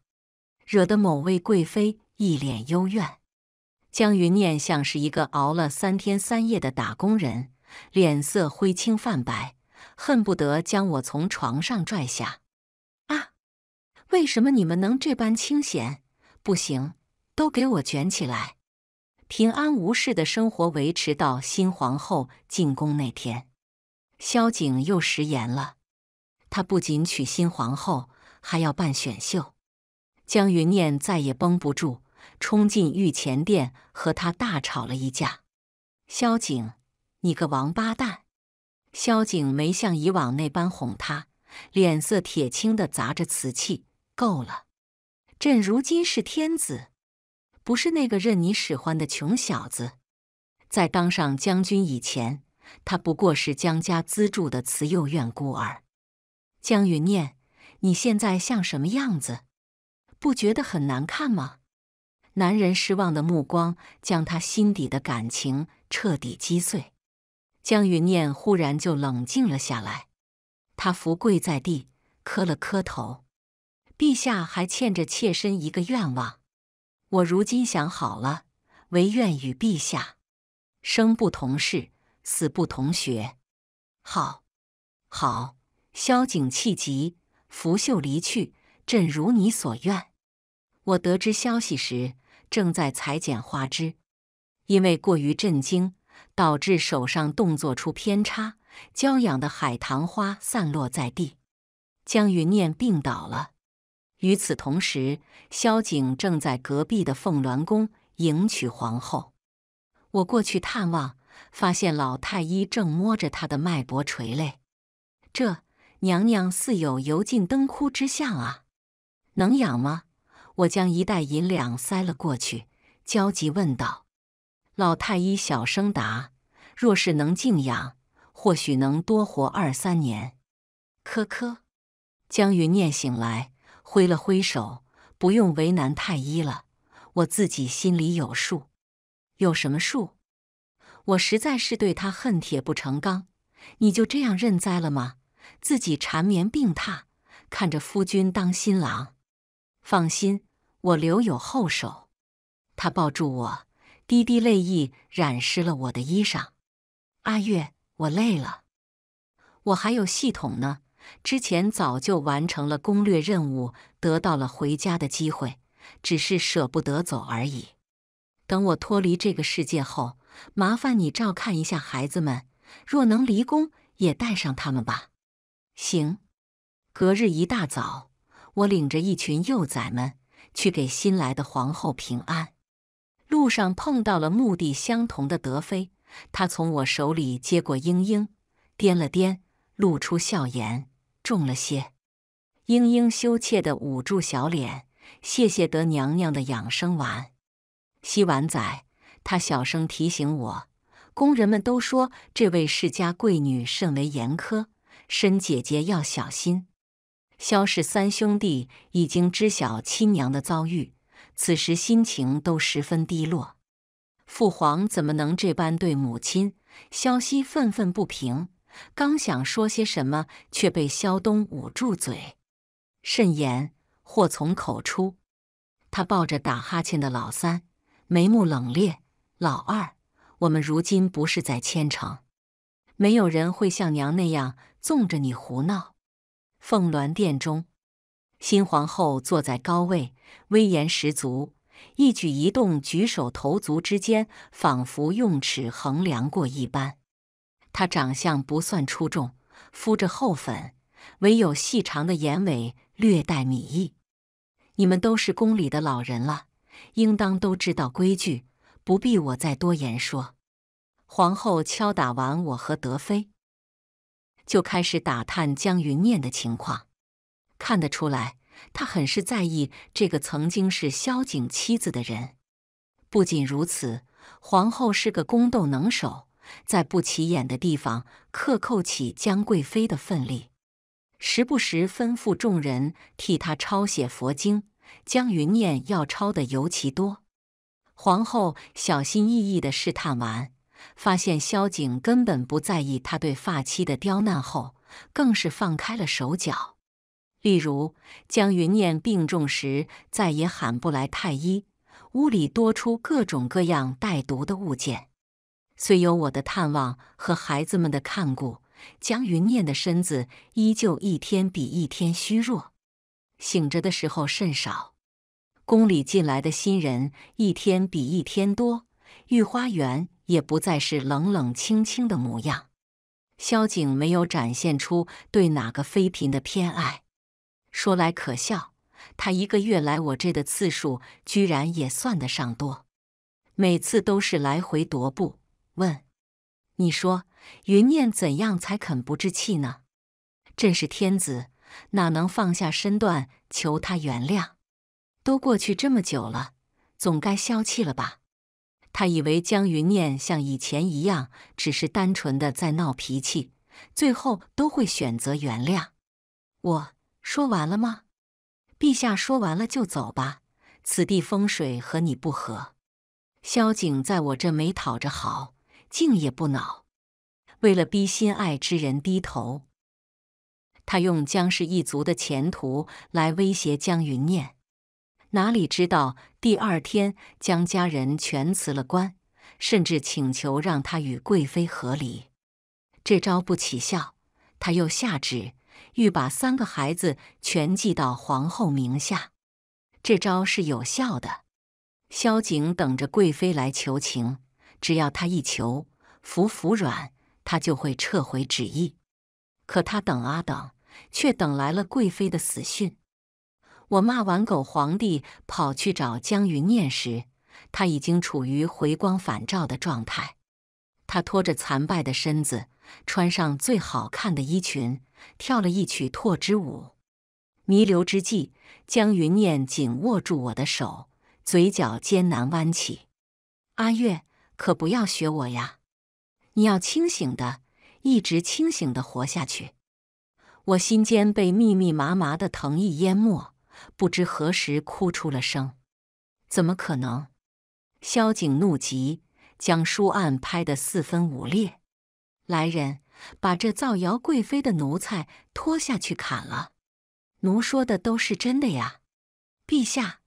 惹得某位贵妃一脸幽怨。江云念像是一个熬了三天三夜的打工人。脸色灰青泛白，恨不得将我从床上拽下。啊！为什么你们能这般清闲？不行，都给我卷起来！平安无事的生活维持到新皇后进宫那天，萧景又食言了。他不仅娶新皇后，还要办选秀。江云念再也绷不住，冲进御前殿和他大吵了一架。萧景。你个王八蛋！萧景没像以往那般哄他，脸色铁青地砸着瓷器。够了，朕如今是天子，不是那个任你使唤的穷小子。在当上将军以前，他不过是江家资助的慈幼院孤儿。江云念，你现在像什么样子？不觉得很难看吗？男人失望的目光将他心底的感情彻底击碎。江云念忽然就冷静了下来，他伏跪在地，磕了磕头。陛下还欠着妾身一个愿望，我如今想好了，唯愿与陛下生不同世，死不同穴。好，好。萧景气急，拂袖离去。朕如你所愿。我得知消息时，正在裁剪花枝，因为过于震惊。导致手上动作出偏差，娇养的海棠花散落在地，江云念病倒了。与此同时，萧景正在隔壁的凤鸾宫迎娶皇后。我过去探望，发现老太医正摸着他的脉搏垂泪。这娘娘似有油尽灯枯之相啊，能养吗？我将一袋银两塞了过去，焦急问道。老太医小声答：“若是能静养，或许能多活二三年。”“咳咳。”江云念醒来，挥了挥手：“不用为难太医了，我自己心里有数。”“有什么数？”“我实在是对他恨铁不成钢。”“你就这样认栽了吗？”“自己缠绵病榻，看着夫君当新郎。”“放心，我留有后手。”他抱住我。滴滴泪意染湿了我的衣裳，阿月，我累了。我还有系统呢，之前早就完成了攻略任务，得到了回家的机会，只是舍不得走而已。等我脱离这个世界后，麻烦你照看一下孩子们。若能离宫，也带上他们吧。行，隔日一大早，我领着一群幼崽们去给新来的皇后平安。路上碰到了目的相同的德妃，她从我手里接过英英，掂了掂，露出笑颜，重了些。英英羞怯的捂住小脸，谢谢德娘娘的养生丸。洗完仔，她小声提醒我，工人们都说这位世家贵女甚为严苛，申姐姐要小心。萧氏三兄弟已经知晓亲娘的遭遇。此时心情都十分低落，父皇怎么能这般对母亲？萧熙愤愤不平，刚想说些什么，却被萧东捂住嘴：“慎言，祸从口出。”他抱着打哈欠的老三，眉目冷冽：“老二，我们如今不是在千城，没有人会像娘那样纵着你胡闹。”凤鸾殿中。新皇后坐在高位，威严十足，一举一动、举手投足之间，仿佛用尺衡量过一般。她长相不算出众，敷着厚粉，唯有细长的眼尾略带米意。你们都是宫里的老人了，应当都知道规矩，不必我再多言说。皇后敲打完我和德妃，就开始打探江云念的情况。看得出来，他很是在意这个曾经是萧景妻子的人。不仅如此，皇后是个宫斗能手，在不起眼的地方克扣起江贵妃的份力，时不时吩咐众人替她抄写佛经。江云念要抄的尤其多。皇后小心翼翼的试探完，发现萧景根本不在意他对发妻的刁难后，更是放开了手脚。例如，江云念病重时再也喊不来太医，屋里多出各种各样带毒的物件。虽有我的探望和孩子们的看顾，江云念的身子依旧一天比一天虚弱，醒着的时候甚少。宫里进来的新人一天比一天多，御花园也不再是冷冷清清的模样。萧景没有展现出对哪个妃嫔的偏爱。说来可笑，他一个月来我这的次数居然也算得上多，每次都是来回踱步，问：“你说云念怎样才肯不置气呢？”朕是天子，哪能放下身段求他原谅？都过去这么久了，总该消气了吧？他以为江云念像以前一样，只是单纯的在闹脾气，最后都会选择原谅我。说完了吗？陛下说完了就走吧。此地风水和你不合。萧景在我这没讨着好，静也不恼。为了逼心爱之人低头，他用江氏一族的前途来威胁江云念。哪里知道第二天江家人全辞了官，甚至请求让他与贵妃和离。这招不起效，他又下旨。欲把三个孩子全寄到皇后名下，这招是有效的。萧景等着贵妃来求情，只要他一求，服服软，他就会撤回旨意。可他等啊等，却等来了贵妃的死讯。我骂完狗皇帝，跑去找江云念时，他已经处于回光返照的状态。他拖着残败的身子。穿上最好看的衣裙，跳了一曲拓之舞。弥留之际，江云念紧握住我的手，嘴角艰难弯起：“阿月，可不要学我呀！你要清醒的，一直清醒的活下去。”我心间被密密麻麻的疼意淹没，不知何时哭出了声。怎么可能？萧景怒极，将书案拍得四分五裂。来人，把这造谣贵妃的奴才拖下去砍了！奴说的都是真的呀，陛下，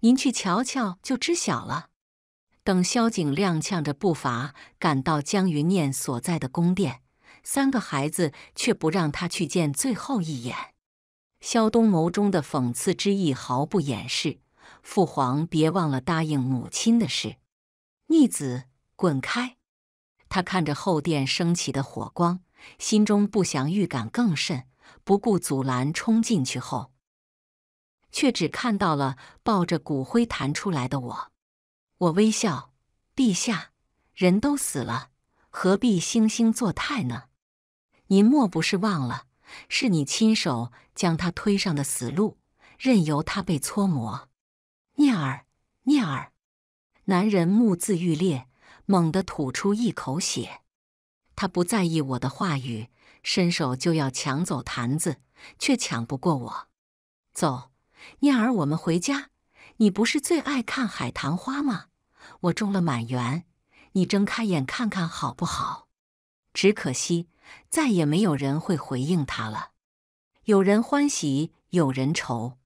您去瞧瞧就知晓了。等萧景踉跄着步伐赶到江云念所在的宫殿，三个孩子却不让他去见最后一眼。萧东眸中的讽刺之意毫不掩饰，父皇别忘了答应母亲的事。逆子，滚开！他看着后殿升起的火光，心中不祥预感更甚，不顾阻拦冲进去后，却只看到了抱着骨灰弹出来的我。我微笑：“陛下，人都死了，何必惺惺作态呢？您莫不是忘了，是你亲手将他推上的死路，任由他被搓磨。”念儿，念儿，男人目眦欲裂。猛地吐出一口血，他不在意我的话语，伸手就要抢走坛子，却抢不过我。走，念儿，我们回家。你不是最爱看海棠花吗？我种了满园，你睁开眼看看好不好？只可惜再也没有人会回应他了。有人欢喜，有人愁。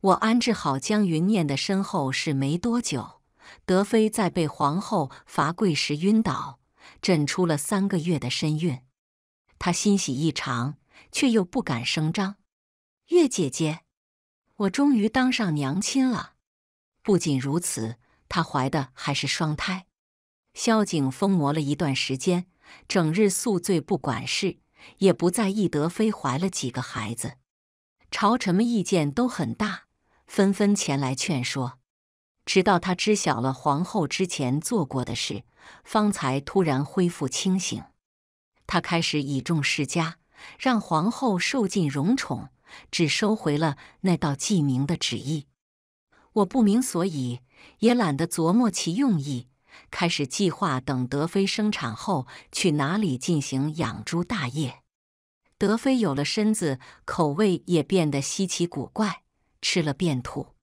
我安置好江云念的身后事没多久。德妃在被皇后罚跪时晕倒，诊出了三个月的身孕，她欣喜异常，却又不敢声张。月姐姐，我终于当上娘亲了。不仅如此，她怀的还是双胎。萧景疯魔了一段时间，整日宿醉不管事，也不在意德妃怀了几个孩子。朝臣们意见都很大，纷纷前来劝说。直到他知晓了皇后之前做过的事，方才突然恢复清醒。他开始倚重世家，让皇后受尽荣宠，只收回了那道记名的旨意。我不明所以，也懒得琢磨其用意，开始计划等德妃生产后去哪里进行养猪大业。德妃有了身子，口味也变得稀奇古怪，吃了便吐。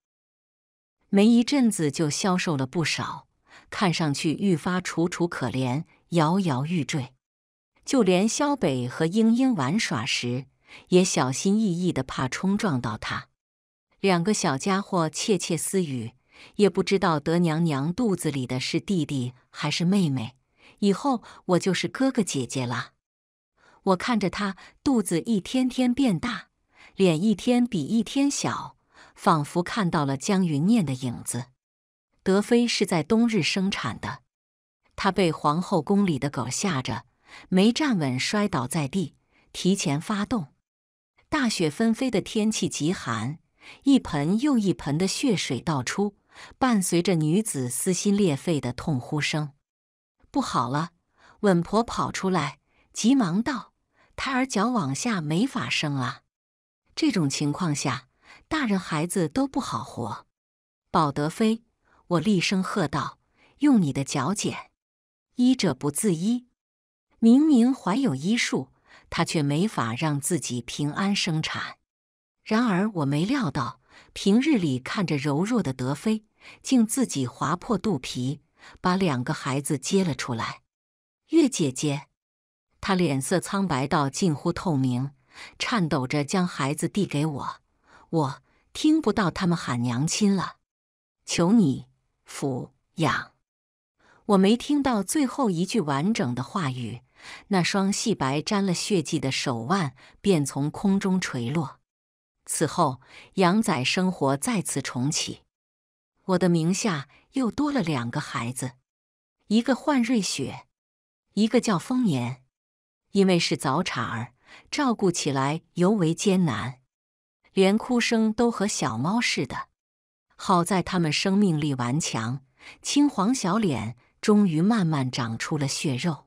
没一阵子就消瘦了不少，看上去愈发楚楚可怜、摇摇欲坠。就连肖北和英英玩耍时，也小心翼翼的怕冲撞到她。两个小家伙窃窃私语，也不知道德娘娘肚子里的是弟弟还是妹妹。以后我就是哥哥姐姐啦。我看着她肚子一天天变大，脸一天比一天小。仿佛看到了江云念的影子。德妃是在冬日生产的，她被皇后宫里的狗吓着，没站稳，摔倒在地，提前发动。大雪纷飞的天气极寒，一盆又一盆的血水倒出，伴随着女子撕心裂肺的痛呼声：“不好了！”稳婆跑出来，急忙道：“胎儿脚往下，没法生啊！”这种情况下。大人孩子都不好活，保德妃，我厉声喝道：“用你的脚剪！医者不自医，明明怀有医术，他却没法让自己平安生产。然而我没料到，平日里看着柔弱的德妃，竟自己划破肚皮，把两个孩子接了出来。月姐姐，她脸色苍白到近乎透明，颤抖着将孩子递给我。”我听不到他们喊娘亲了，求你抚养。我没听到最后一句完整的话语，那双细白沾了血迹的手腕便从空中垂落。此后，杨仔生活再次重启，我的名下又多了两个孩子，一个唤瑞雪，一个叫丰年。因为是早产儿，照顾起来尤为艰难。连哭声都和小猫似的。好在它们生命力顽强，青黄小脸终于慢慢长出了血肉。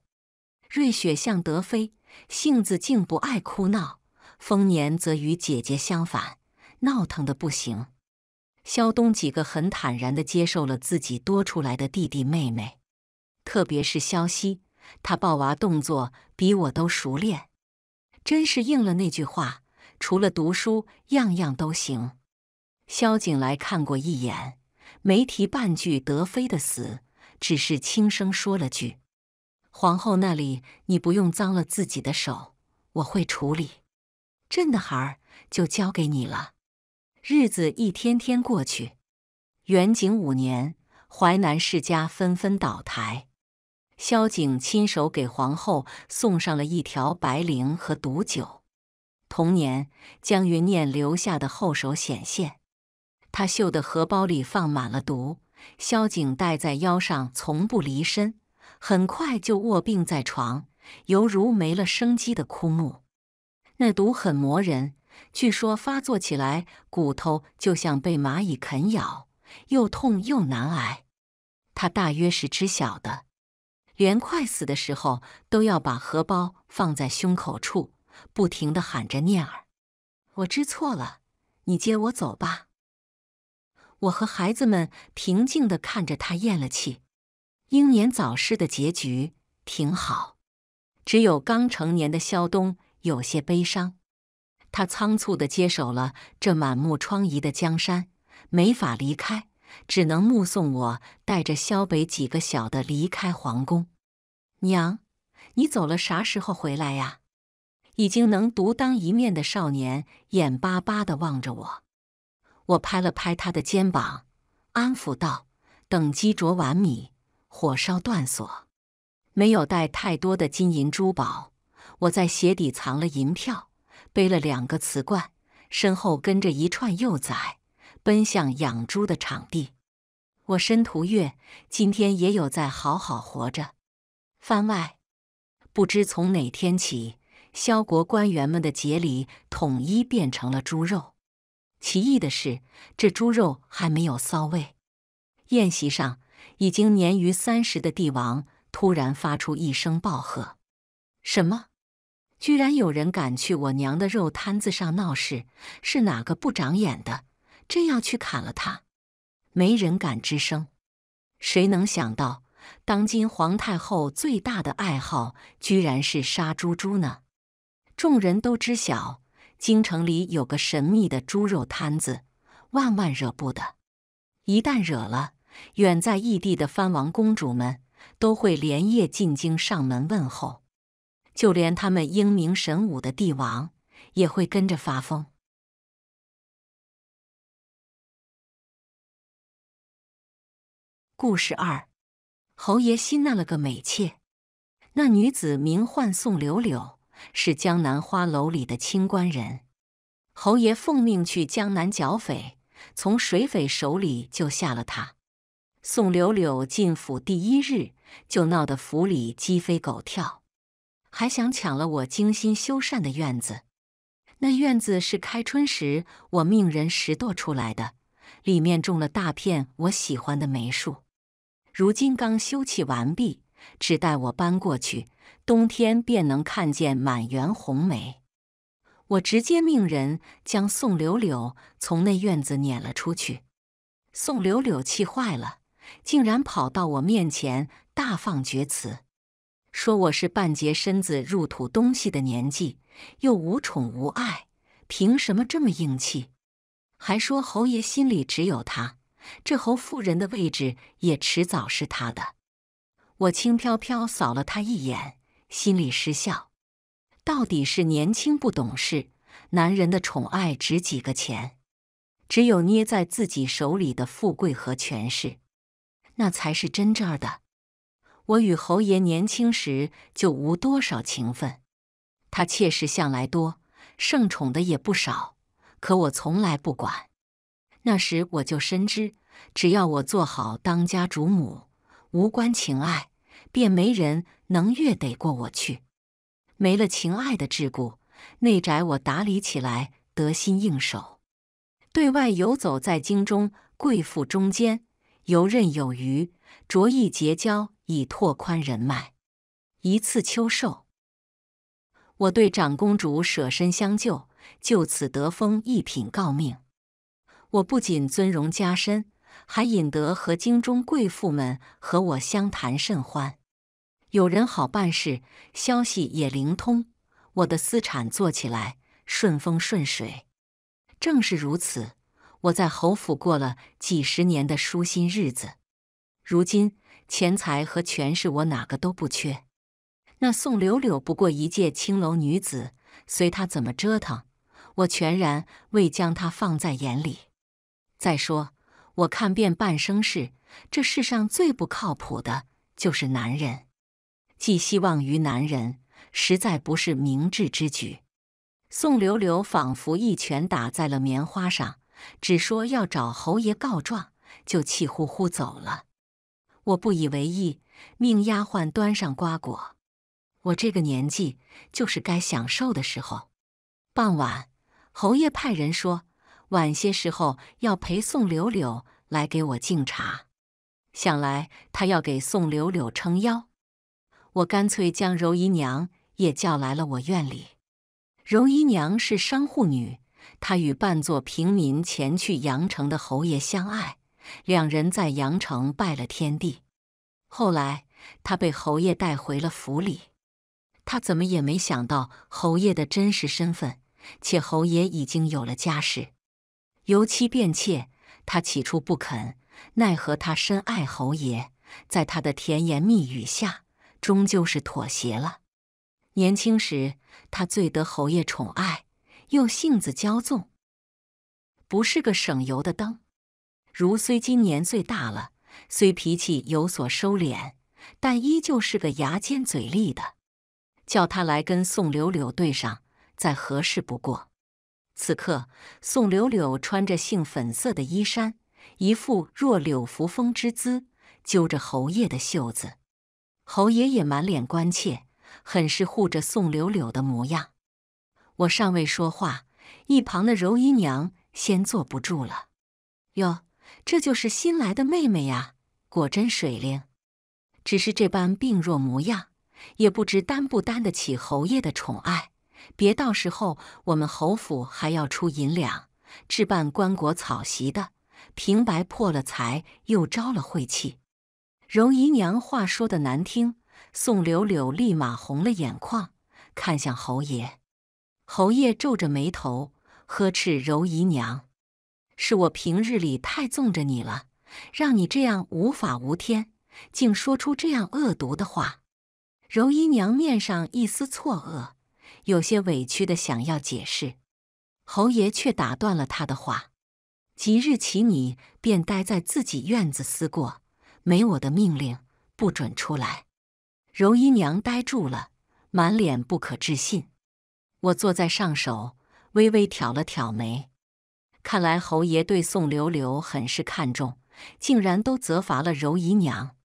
瑞雪像德妃，性子竟不爱哭闹；丰年则与姐姐相反，闹腾的不行。肖东几个很坦然的接受了自己多出来的弟弟妹妹，特别是肖西，他抱娃动作比我都熟练，真是应了那句话。除了读书，样样都行。萧景来看过一眼，没提半句德妃的死，只是轻声说了句：“皇后那里，你不用脏了自己的手，我会处理。朕的孩儿就交给你了。”日子一天天过去，元景五年，淮南世家纷纷倒台。萧景亲手给皇后送上了一条白绫和毒酒。同年，江云念留下的后手显现，他绣的荷包里放满了毒，萧景带在腰上从不离身，很快就卧病在床，犹如没了生机的枯木。那毒很磨人，据说发作起来，骨头就像被蚂蚁啃咬，又痛又难挨。他大约是知晓的，连快死的时候都要把荷包放在胸口处。不停的喊着念儿，我知错了，你接我走吧。我和孩子们平静的看着他咽了气，英年早逝的结局挺好。只有刚成年的肖东有些悲伤，他仓促的接手了这满目疮痍的江山，没法离开，只能目送我带着肖北几个小的离开皇宫。娘，你走了啥时候回来呀？已经能独当一面的少年眼巴巴的望着我，我拍了拍他的肩膀，安抚道：“等鸡啄完米，火烧断锁。”没有带太多的金银珠宝，我在鞋底藏了银票，背了两个瓷罐，身后跟着一串幼崽，奔向养猪的场地。我申屠月今天也有在好好活着。番外，不知从哪天起。萧国官员们的节礼统一变成了猪肉，奇异的是，这猪肉还没有骚味。宴席上，已经年逾三十的帝王突然发出一声暴喝：“什么？居然有人敢去我娘的肉摊子上闹事？是哪个不长眼的？真要去砍了他！”没人敢吱声。谁能想到，当今皇太后最大的爱好，居然是杀猪猪呢？众人都知晓，京城里有个神秘的猪肉摊子，万万惹不得。一旦惹了，远在异地的藩王公主们都会连夜进京上门问候，就连他们英明神武的帝王也会跟着发疯。故事二，侯爷新纳了个美妾，那女子名唤宋柳柳。是江南花楼里的清官人，侯爷奉命去江南剿匪，从水匪手里救下了他。宋柳柳进府第一日就闹得府里鸡飞狗跳，还想抢了我精心修缮的院子。那院子是开春时我命人拾掇出来的，里面种了大片我喜欢的梅树。如今刚修葺完毕，只待我搬过去。冬天便能看见满园红梅，我直接命人将宋柳柳从那院子撵了出去。宋柳柳气坏了，竟然跑到我面前大放厥词，说我是半截身子入土东西的年纪，又无宠无爱，凭什么这么硬气？还说侯爷心里只有他，这侯夫人的位置也迟早是他的。我轻飘飘扫了他一眼。心里失笑，到底是年轻不懂事。男人的宠爱值几个钱？只有捏在自己手里的富贵和权势，那才是真正儿的。我与侯爷年轻时就无多少情分，他妾室向来多，盛宠的也不少，可我从来不管。那时我就深知，只要我做好当家主母，无关情爱，便没人。能越得过我去，没了情爱的桎梏，内宅我打理起来得心应手；对外游走在京中贵妇中间，游刃有余，着意结交以拓宽人脉。一次秋狩，我对长公主舍身相救，就此得封一品诰命。我不仅尊荣加身，还引得和京中贵妇们和我相谈甚欢。有人好办事，消息也灵通，我的私产做起来顺风顺水。正是如此，我在侯府过了几十年的舒心日子。如今钱财和权势，我哪个都不缺。那宋柳柳不过一介青楼女子，随她怎么折腾，我全然未将她放在眼里。再说，我看遍半生事，这世上最不靠谱的就是男人。寄希望于男人，实在不是明智之举。宋柳柳仿佛一拳打在了棉花上，只说要找侯爷告状，就气呼呼走了。我不以为意，命丫鬟端上瓜果。我这个年纪，就是该享受的时候。傍晚，侯爷派人说，晚些时候要陪宋柳柳来给我敬茶。想来他要给宋柳柳撑腰。我干脆将柔姨娘也叫来了我院里。柔姨娘是商户女，她与扮作平民前去阳城的侯爷相爱，两人在阳城拜了天地。后来她被侯爷带回了府里，她怎么也没想到侯爷的真实身份，且侯爷已经有了家室，由妻变妾，她起初不肯，奈何她深爱侯爷，在他的甜言蜜语下。终究是妥协了。年轻时，他最得侯爷宠爱，又性子骄纵，不是个省油的灯。如虽今年岁大了，虽脾气有所收敛，但依旧是个牙尖嘴利的。叫他来跟宋柳柳对上，再合适不过。此刻，宋柳柳穿着杏粉色的衣衫，一副弱柳扶风之姿，揪着侯爷的袖子。侯爷爷满脸关切，很是护着宋柳柳的模样。我尚未说话，一旁的柔姨娘先坐不住了：“哟，这就是新来的妹妹呀，果真水灵。只是这般病弱模样，也不知担不担得起侯爷的宠爱。别到时候我们侯府还要出银两置办棺椁草席的，平白破了财，又招了晦气。”柔姨娘话说的难听，宋柳柳立马红了眼眶，看向侯爷。侯爷皱着眉头呵斥柔姨娘：“是我平日里太纵着你了，让你这样无法无天，竟说出这样恶毒的话。”柔姨娘面上一丝错愕，有些委屈的想要解释，侯爷却打断了他的话：“即日起，你便待在自己院子思过。”没我的命令，不准出来！柔姨娘呆住了，满脸不可置信。我坐在上首，微微挑了挑眉。看来侯爷对宋流流很是看重，竟然都责罚了柔姨娘。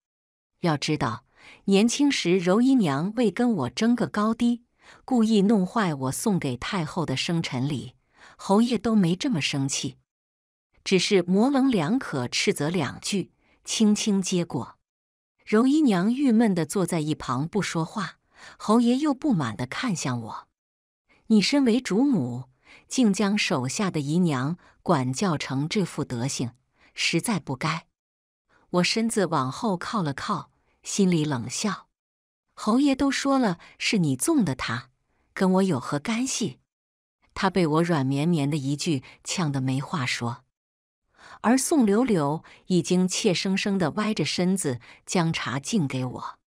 要知道，年轻时柔姨娘为跟我争个高低，故意弄坏我送给太后的生辰礼，侯爷都没这么生气，只是模棱两可斥责两句。轻轻接过，柔姨娘郁闷的坐在一旁不说话。侯爷又不满的看向我：“你身为主母，竟将手下的姨娘管教成这副德行，实在不该。”我身子往后靠了靠，心里冷笑：“侯爷都说了是你纵的他，跟我有何干系？”他被我软绵绵的一句呛得没话说。而宋柳柳已经怯生生地歪着身子，将茶敬给我。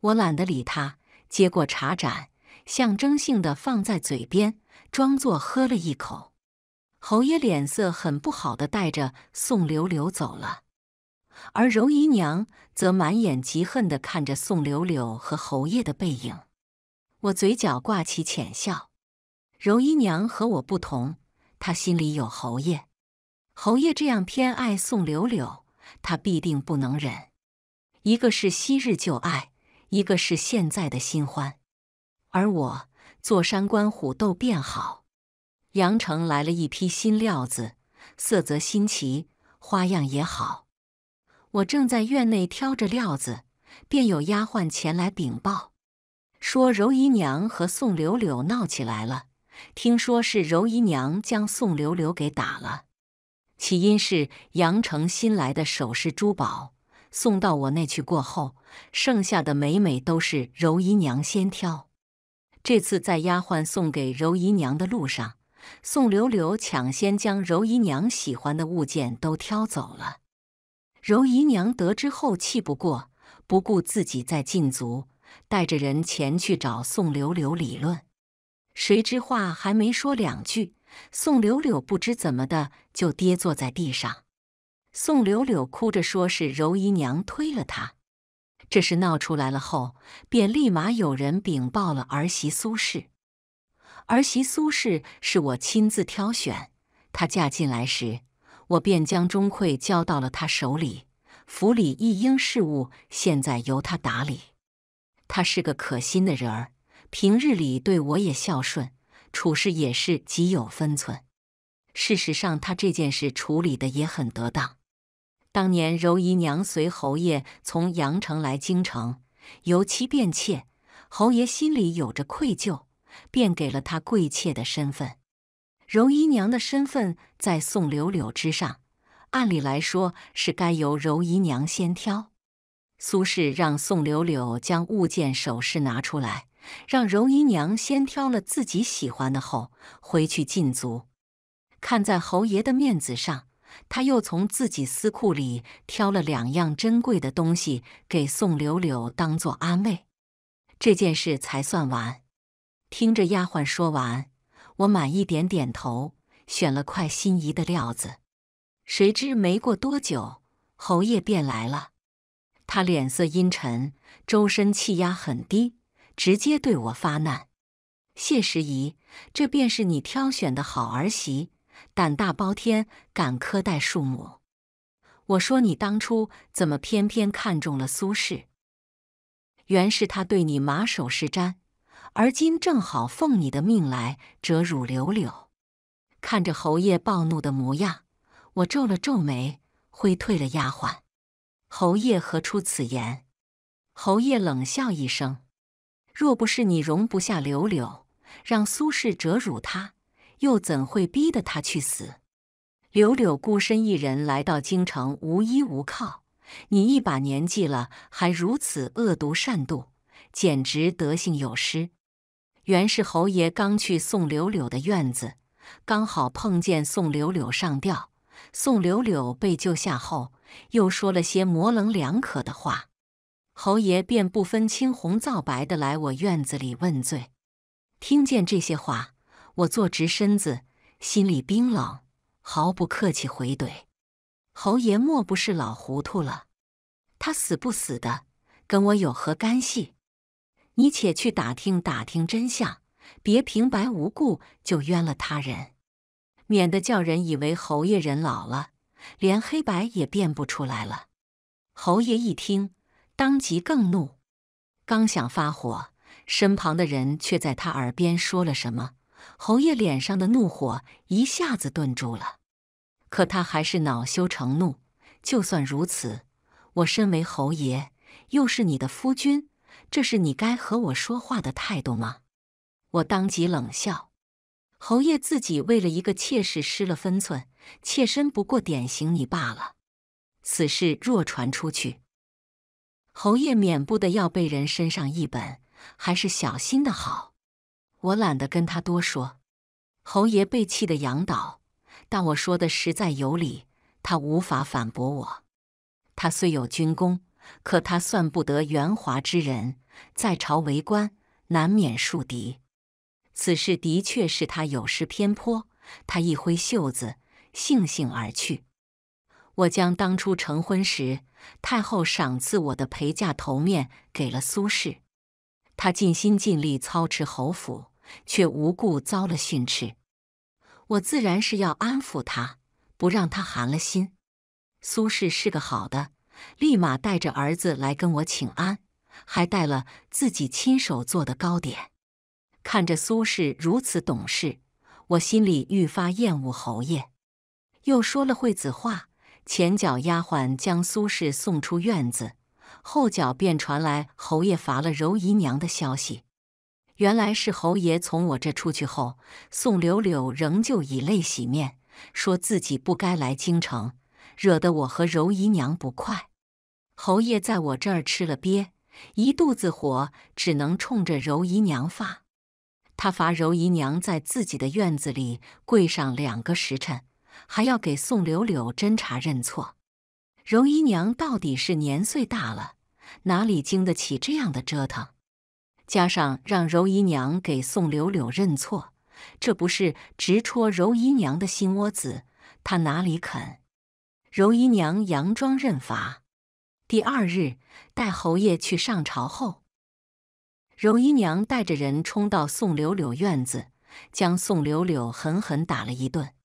我懒得理他，接过茶盏，象征性地放在嘴边，装作喝了一口。侯爷脸色很不好地带着宋柳柳走了，而柔姨娘则满眼嫉恨地看着宋柳柳和侯爷的背影。我嘴角挂起浅笑。柔姨娘和我不同，她心里有侯爷。侯爷这样偏爱宋柳柳，他必定不能忍。一个是昔日旧爱，一个是现在的新欢，而我坐山观虎斗便好。阳城来了一批新料子，色泽新奇，花样也好。我正在院内挑着料子，便有丫鬟前来禀报，说柔姨娘和宋柳柳闹起来了。听说是柔姨娘将宋柳柳给打了。起因是，阳城新来的首饰珠宝送到我那去过后，剩下的每每都是柔姨娘先挑。这次在丫鬟送给柔姨娘的路上，宋柳柳抢先将柔姨娘喜欢的物件都挑走了。柔姨娘得知后气不过，不顾自己在禁足，带着人前去找宋柳柳理论。谁知话还没说两句。宋柳柳不知怎么的就跌坐在地上，宋柳柳哭着说是柔姨娘推了她。这事闹出来了后，便立马有人禀报了儿媳苏氏。儿媳苏氏是我亲自挑选，她嫁进来时，我便将钟馗交到了她手里，府里一应事务现在由她打理。她是个可心的人儿，平日里对我也孝顺。处事也是极有分寸。事实上，他这件事处理的也很得当。当年，柔姨娘随侯爷从阳城来京城，由妻变妾，侯爷心里有着愧疚，便给了她贵妾的身份。柔姨娘的身份在宋柳柳之上，按理来说是该由柔姨娘先挑。苏轼让宋柳柳将物件首饰拿出来。让容姨娘先挑了自己喜欢的，后回去禁足。看在侯爷的面子上，他又从自己私库里挑了两样珍贵的东西给宋柳柳当做安慰。这件事才算完。听着丫鬟说完，我满意点点头，选了块心仪的料子。谁知没过多久，侯爷便来了。他脸色阴沉，周身气压很低。直接对我发难，谢时宜，这便是你挑选的好儿媳，胆大包天，敢苛待庶母。我说你当初怎么偏偏看中了苏轼？原是他对你马首是瞻，而今正好奉你的命来折辱柳柳。看着侯爷暴怒的模样，我皱了皱眉，挥退了丫鬟。侯爷何出此言？侯爷冷笑一声。若不是你容不下柳柳，让苏轼折辱他，又怎会逼得他去死？柳柳孤身一人来到京城，无依无靠。你一把年纪了，还如此恶毒善妒，简直德性有失。袁氏侯爷刚去宋柳柳的院子，刚好碰见宋柳柳上吊。宋柳柳被救下后，又说了些模棱两可的话。侯爷便不分青红皂白的来我院子里问罪。听见这些话，我坐直身子，心里冰冷，毫不客气回怼：“侯爷莫不是老糊涂了？他死不死的，跟我有何干系？你且去打听打听真相，别平白无故就冤了他人，免得叫人以为侯爷人老了，连黑白也辨不出来了。”侯爷一听。当即更怒，刚想发火，身旁的人却在他耳边说了什么。侯爷脸上的怒火一下子顿住了，可他还是恼羞成怒。就算如此，我身为侯爷，又是你的夫君，这是你该和我说话的态度吗？我当即冷笑：“侯爷自己为了一个妾室失了分寸，妾身不过点醒你罢了。此事若传出去……”侯爷免不得要被人身上一本，还是小心的好。我懒得跟他多说。侯爷被气得仰倒，但我说的实在有理，他无法反驳我。他虽有军功，可他算不得圆滑之人，在朝为官难免树敌。此事的确是他有失偏颇，他一挥袖子，悻悻而去。我将当初成婚时太后赏赐我的陪嫁头面给了苏轼，他尽心尽力操持侯府，却无故遭了训斥，我自然是要安抚他，不让他寒了心。苏轼是个好的，立马带着儿子来跟我请安，还带了自己亲手做的糕点。看着苏轼如此懂事，我心里愈发厌恶侯爷，又说了会子话。前脚丫鬟将苏氏送出院子，后脚便传来侯爷罚了柔姨娘的消息。原来是侯爷从我这出去后，宋柳柳仍旧以泪洗面，说自己不该来京城，惹得我和柔姨娘不快。侯爷在我这儿吃了憋，一肚子火只能冲着柔姨娘发。他罚柔姨娘在自己的院子里跪上两个时辰。还要给宋柳柳斟茶认错，柔姨娘到底是年岁大了，哪里经得起这样的折腾？加上让柔姨娘给宋柳柳认错，这不是直戳柔姨娘的心窝子？她哪里肯？柔姨娘佯装认罚。第二日带侯爷去上朝后，柔姨娘带着人冲到宋柳柳院子，将宋柳柳狠狠打了一顿。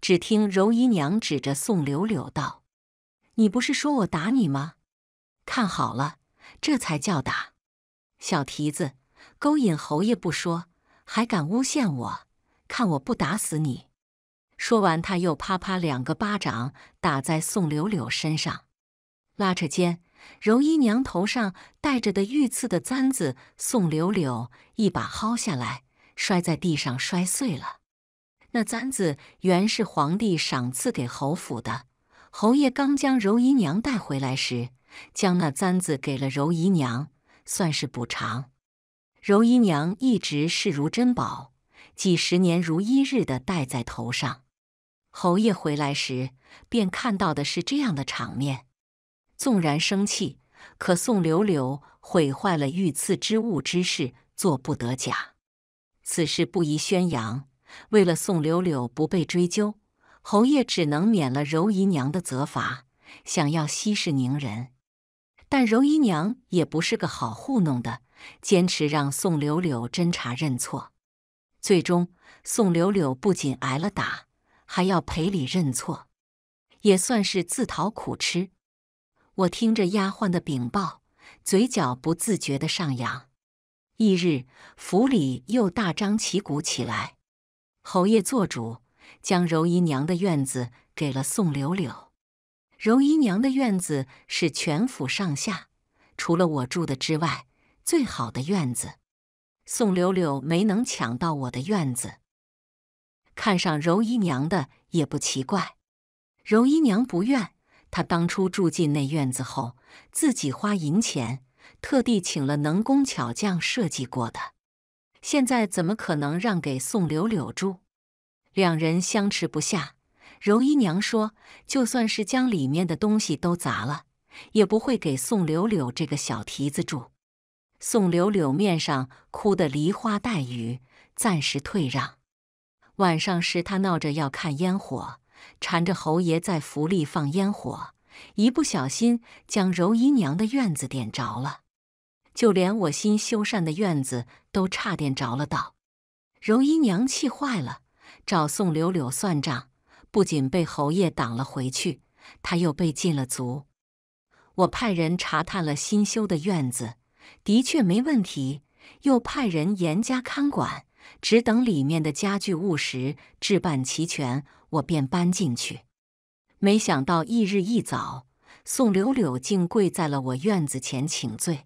只听柔姨娘指着宋柳柳道：“你不是说我打你吗？看好了，这才叫打！小蹄子，勾引侯爷不说，还敢诬陷我，看我不打死你！”说完，他又啪啪两个巴掌打在宋柳柳身上。拉扯间，柔姨娘头上戴着的御赐的簪子，宋柳柳一把薅下来，摔在地上，摔碎了。那簪子原是皇帝赏赐给侯府的。侯爷刚将柔姨娘带回来时，将那簪子给了柔姨娘，算是补偿。柔姨娘一直视如珍宝，几十年如一日的戴在头上。侯爷回来时，便看到的是这样的场面。纵然生气，可宋柳柳毁坏了御赐之物之事，做不得假。此事不宜宣扬。为了宋柳柳不被追究，侯爷只能免了柔姨娘的责罚，想要息事宁人。但柔姨娘也不是个好糊弄的，坚持让宋柳柳侦查认错。最终，宋柳柳不仅挨了打，还要赔礼认错，也算是自讨苦吃。我听着丫鬟的禀报，嘴角不自觉的上扬。翌日，府里又大张旗鼓起来。侯爷做主，将柔姨娘的院子给了宋柳柳。柔姨娘的院子是全府上下，除了我住的之外，最好的院子。宋柳柳没能抢到我的院子，看上柔姨娘的也不奇怪。柔姨娘不愿，她当初住进那院子后，自己花银钱，特地请了能工巧匠设计过的。现在怎么可能让给宋柳柳住？两人相持不下。柔姨娘说：“就算是将里面的东西都砸了，也不会给宋柳柳这个小蹄子住。”宋柳柳面上哭得梨花带雨，暂时退让。晚上时，他闹着要看烟火，缠着侯爷在府里放烟火，一不小心将柔姨娘的院子点着了。就连我新修缮的院子都差点着了道，柔姨娘气坏了，找宋柳柳算账，不仅被侯爷挡了回去，她又被禁了足。我派人查探了新修的院子，的确没问题，又派人严加看管，只等里面的家具物什置办齐全，我便搬进去。没想到翌日一早，宋柳柳竟跪在了我院子前请罪。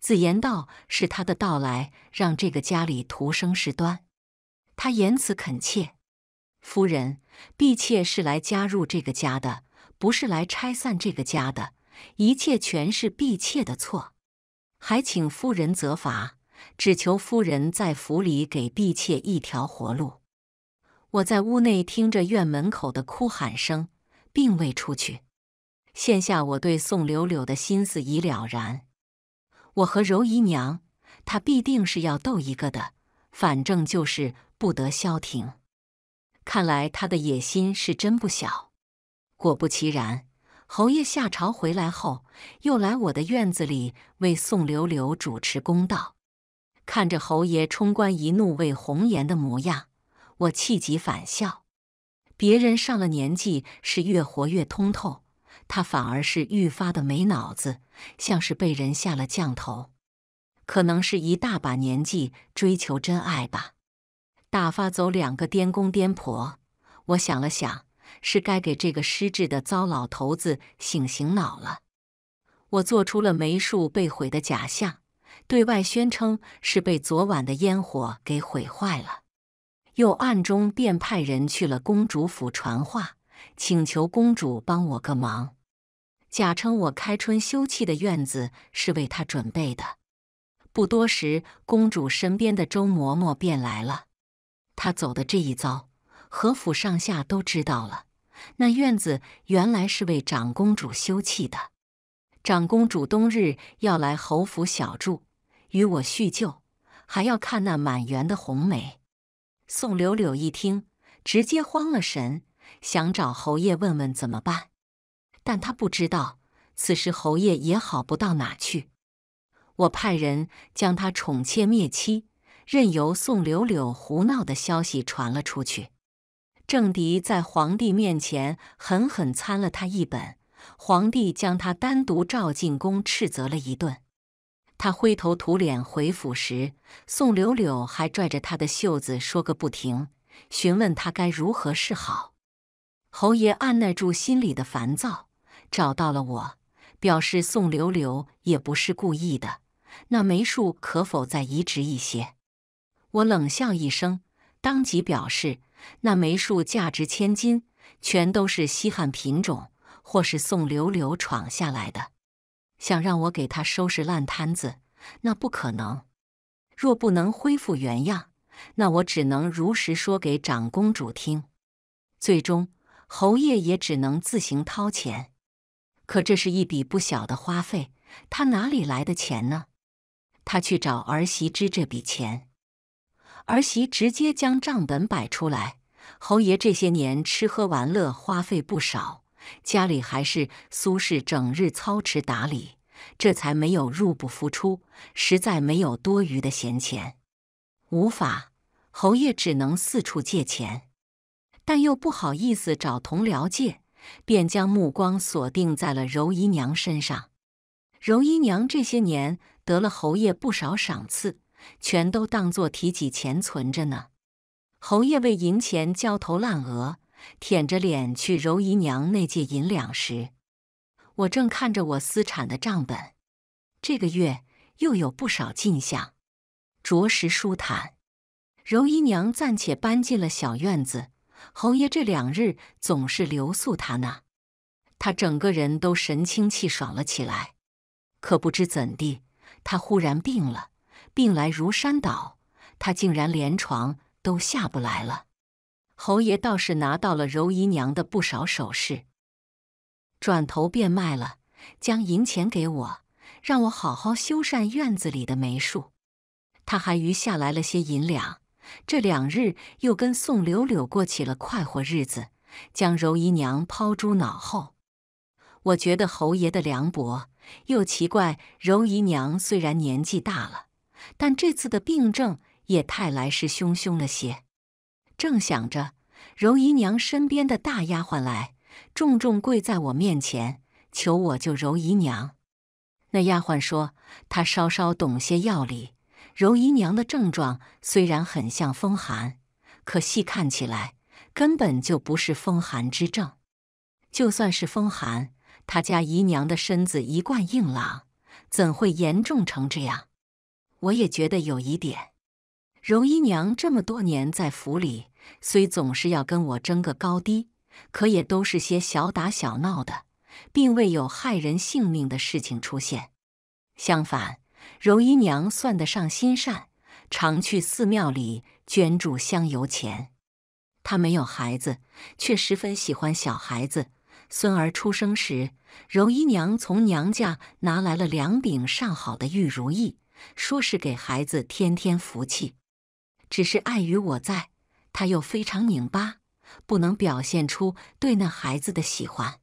子言道：“是他的到来让这个家里徒生事端。”他言辞恳切：“夫人，婢妾是来加入这个家的，不是来拆散这个家的。一切全是婢妾的错，还请夫人责罚。只求夫人在府里给婢妾一条活路。”我在屋内听着院门口的哭喊声，并未出去。现下我对宋柳柳的心思已了然。我和柔姨娘，她必定是要斗一个的，反正就是不得消停。看来他的野心是真不小。果不其然，侯爷下朝回来后，又来我的院子里为宋柳柳主持公道。看着侯爷冲冠一怒为红颜的模样，我气急反笑。别人上了年纪是越活越通透，他反而是愈发的没脑子。像是被人下了降头，可能是一大把年纪追求真爱吧。打发走两个颠公颠婆，我想了想，是该给这个失智的糟老头子醒醒脑了。我做出了梅树被毁的假象，对外宣称是被昨晚的烟火给毁坏了，又暗中便派人去了公主府传话，请求公主帮我个忙。假称我开春休憩的院子是为他准备的。不多时，公主身边的周嬷嬷便来了。她走的这一遭，何府上下都知道了。那院子原来是为长公主休憩的。长公主冬日要来侯府小住，与我叙旧，还要看那满园的红梅。宋柳柳一听，直接慌了神，想找侯爷问问怎么办。但他不知道，此时侯爷也好不到哪去。我派人将他宠妾灭妻、任由宋柳柳胡闹的消息传了出去。郑迪在皇帝面前狠狠参了他一本，皇帝将他单独召进宫，斥责了一顿。他灰头土脸回府时，宋柳柳还拽着他的袖子说个不停，询问他该如何是好。侯爷按耐住心里的烦躁。找到了我，表示宋流流也不是故意的。那梅树可否再移植一些？我冷笑一声，当即表示那梅树价值千金，全都是稀罕品种，或是宋流流闯下来的。想让我给他收拾烂摊子，那不可能。若不能恢复原样，那我只能如实说给长公主听。最终，侯爷也只能自行掏钱。可这是一笔不小的花费，他哪里来的钱呢？他去找儿媳支这笔钱，儿媳直接将账本摆出来。侯爷这些年吃喝玩乐花费不少，家里还是苏氏整日操持打理，这才没有入不敷出，实在没有多余的闲钱。无法，侯爷只能四处借钱，但又不好意思找同僚借。便将目光锁定在了柔姨娘身上。柔姨娘这些年得了侯爷不少赏赐，全都当做提己钱存着呢。侯爷为银钱焦头烂额，舔着脸去柔姨娘那借银两时，我正看着我私产的账本，这个月又有不少进项，着实舒坦。柔姨娘暂且搬进了小院子。侯爷这两日总是留宿他那，他整个人都神清气爽了起来。可不知怎地，他忽然病了，病来如山倒，他竟然连床都下不来了。侯爷倒是拿到了柔姨娘的不少首饰，转头便卖了，将银钱给我，让我好好修缮院子里的梅树。他还余下来了些银两。这两日又跟宋柳柳过起了快活日子，将柔姨娘抛诸脑后。我觉得侯爷的凉薄，又奇怪柔姨娘虽然年纪大了，但这次的病症也太来势汹汹了些。正想着，柔姨娘身边的大丫鬟来，重重跪在我面前求我救柔姨娘。那丫鬟说她稍稍懂些药理。柔姨娘的症状虽然很像风寒，可细看起来根本就不是风寒之症。就算是风寒，她家姨娘的身子一贯硬朗，怎会严重成这样？我也觉得有疑点。柔姨娘这么多年在府里，虽总是要跟我争个高低，可也都是些小打小闹的，并未有害人性命的事情出现。相反。柔姨娘算得上心善，常去寺庙里捐助香油钱。她没有孩子，却十分喜欢小孩子。孙儿出生时，柔姨娘从娘家拿来了两柄上好的玉如意，说是给孩子添添福气。只是碍于我在，她又非常拧巴，不能表现出对那孩子的喜欢。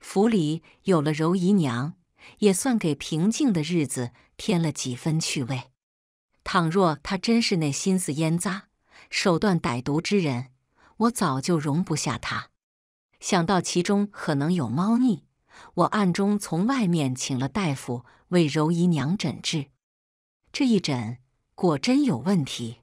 府里有了柔姨娘，也算给平静的日子。添了几分趣味。倘若他真是那心思烟诈、手段歹毒之人，我早就容不下他。想到其中可能有猫腻，我暗中从外面请了大夫为柔姨娘诊治。这一诊，果真有问题。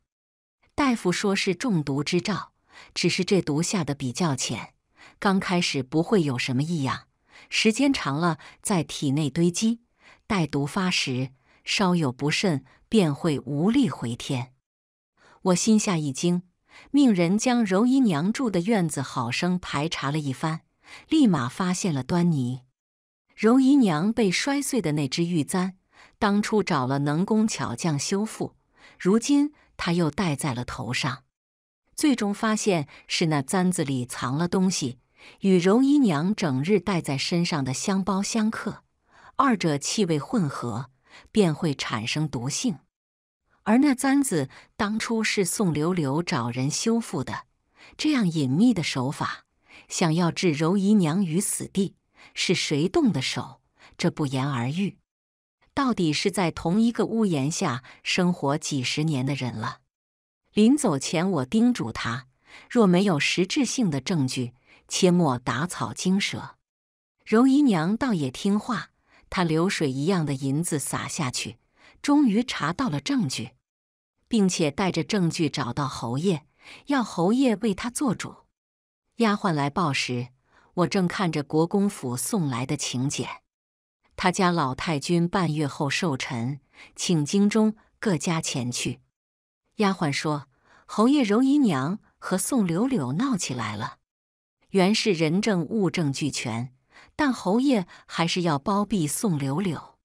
大夫说是中毒之兆，只是这毒下的比较浅，刚开始不会有什么异样，时间长了在体内堆积，待毒发时。稍有不慎，便会无力回天。我心下一惊，命人将柔姨娘住的院子好生排查了一番，立马发现了端倪。柔姨娘被摔碎的那只玉簪，当初找了能工巧匠修复，如今她又戴在了头上。最终发现是那簪子里藏了东西，与柔姨娘整日戴在身上的香包相克，二者气味混合。便会产生毒性，而那簪子当初是宋流流找人修复的，这样隐秘的手法，想要置柔姨娘于死地，是谁动的手？这不言而喻。到底是在同一个屋檐下生活几十年的人了。临走前，我叮嘱他，若没有实质性的证据，切莫打草惊蛇。柔姨娘倒也听话。他流水一样的银子撒下去，终于查到了证据，并且带着证据找到侯爷，要侯爷为他做主。丫鬟来报时，我正看着国公府送来的请柬，他家老太君半月后寿辰，请京中各家前去。丫鬟说，侯爷、柔姨娘和宋柳柳闹起来了，原是人证物证俱全。但侯爷还是要包庇宋柳柳，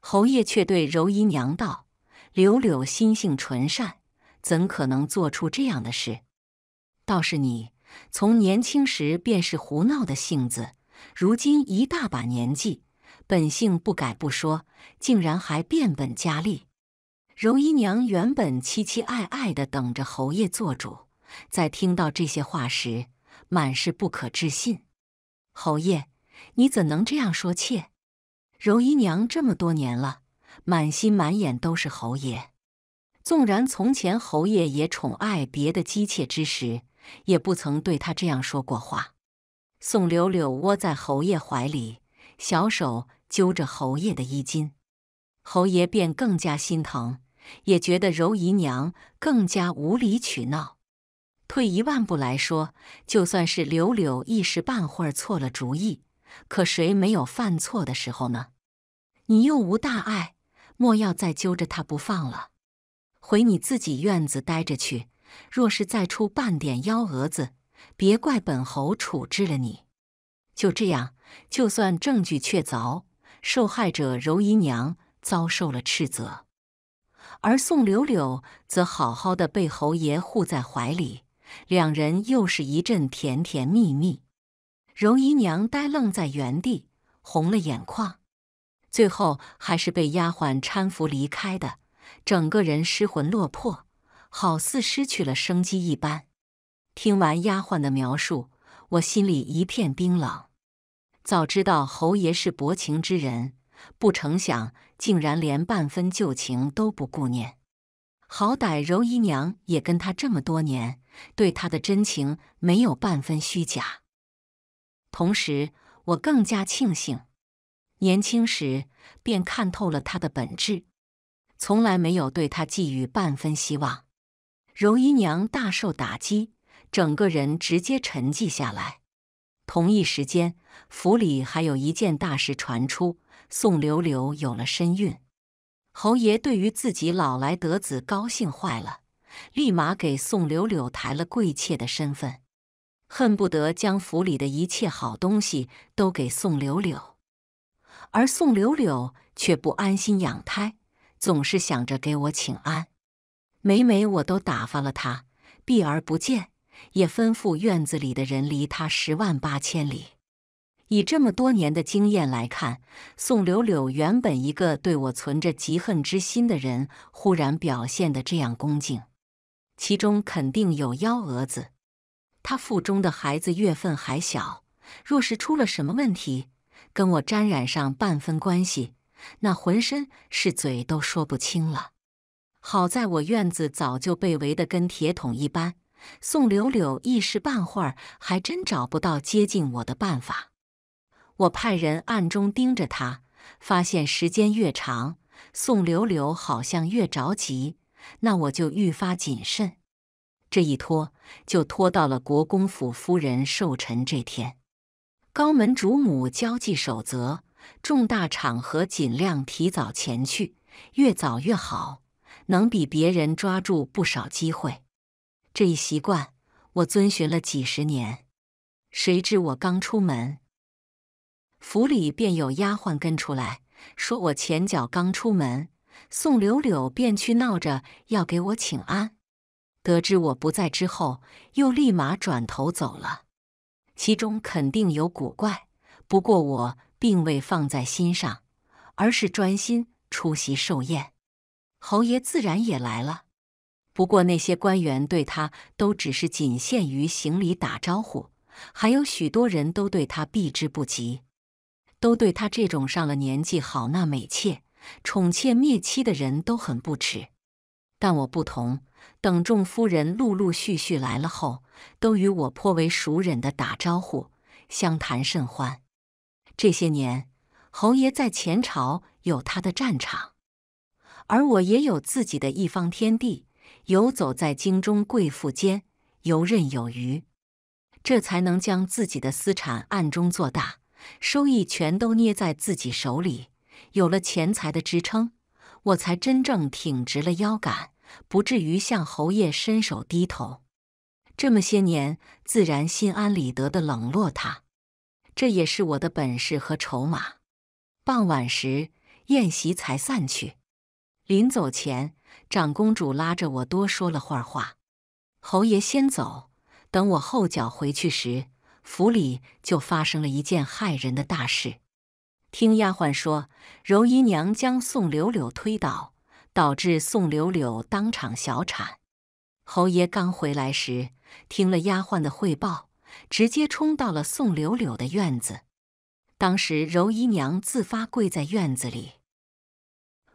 侯爷却对柔姨娘道：“柳柳心性纯善，怎可能做出这样的事？倒是你，从年轻时便是胡闹的性子，如今一大把年纪，本性不改不说，竟然还变本加厉。”柔姨娘原本期期艾艾的等着侯爷做主，在听到这些话时，满是不可置信。侯爷。你怎能这样说妾？柔姨娘这么多年了，满心满眼都是侯爷。纵然从前侯爷也宠爱别的姬妾之时，也不曾对她这样说过话。宋柳柳窝在侯爷怀里，小手揪着侯爷的衣襟，侯爷便更加心疼，也觉得柔姨娘更加无理取闹。退一万步来说，就算是柳柳一时半会儿错了主意。可谁没有犯错的时候呢？你又无大碍，莫要再揪着他不放了。回你自己院子待着去。若是再出半点幺蛾子，别怪本侯处置了你。就这样，就算证据确凿，受害者柔姨娘遭受了斥责，而宋柳柳则好好的被侯爷护在怀里，两人又是一阵甜甜蜜蜜。柔姨娘呆愣在原地，红了眼眶，最后还是被丫鬟搀扶离开的，整个人失魂落魄，好似失去了生机一般。听完丫鬟的描述，我心里一片冰冷。早知道侯爷是薄情之人，不成想竟然连半分旧情都不顾念。好歹柔姨娘也跟他这么多年，对他的真情没有半分虚假。同时，我更加庆幸，年轻时便看透了他的本质，从来没有对他寄予半分希望。柔姨娘大受打击，整个人直接沉寂下来。同一时间，府里还有一件大事传出：宋柳柳有了身孕。侯爷对于自己老来得子高兴坏了，立马给宋柳柳抬了贵妾的身份。恨不得将府里的一切好东西都给宋柳柳，而宋柳柳却不安心养胎，总是想着给我请安。每每我都打发了她，避而不见，也吩咐院子里的人离她十万八千里。以这么多年的经验来看，宋柳柳原本一个对我存着嫉恨之心的人，忽然表现的这样恭敬，其中肯定有幺蛾子。他腹中的孩子月份还小，若是出了什么问题，跟我沾染上半分关系，那浑身是嘴都说不清了。好在我院子早就被围得跟铁桶一般，宋柳柳一时半会儿还真找不到接近我的办法。我派人暗中盯着她，发现时间越长，宋柳柳好像越着急，那我就愈发谨慎。这一拖就拖到了国公府夫人寿辰这天，高门主母交际守则，重大场合尽量提早前去，越早越好，能比别人抓住不少机会。这一习惯我遵循了几十年，谁知我刚出门，府里便有丫鬟跟出来，说我前脚刚出门，宋柳柳便去闹着要给我请安。得知我不在之后，又立马转头走了。其中肯定有古怪，不过我并未放在心上，而是专心出席寿宴。侯爷自然也来了，不过那些官员对他都只是仅限于行礼打招呼，还有许多人都对他避之不及，都对他这种上了年纪好纳美妾、宠妾灭妻的人都很不耻。但我不同。等众夫人陆陆续续来了后，都与我颇为熟稔的打招呼，相谈甚欢。这些年，侯爷在前朝有他的战场，而我也有自己的一方天地，游走在京中贵妇间，游刃有余。这才能将自己的私产暗中做大，收益全都捏在自己手里。有了钱财的支撑，我才真正挺直了腰杆。不至于向侯爷伸手低头，这么些年，自然心安理得的冷落他，这也是我的本事和筹码。傍晚时宴席才散去，临走前，长公主拉着我多说了会儿话。侯爷先走，等我后脚回去时，府里就发生了一件骇人的大事。听丫鬟说，柔姨娘将宋柳柳推倒。导致宋柳柳当场小产。侯爷刚回来时，听了丫鬟的汇报，直接冲到了宋柳柳的院子。当时，柔姨娘自发跪在院子里，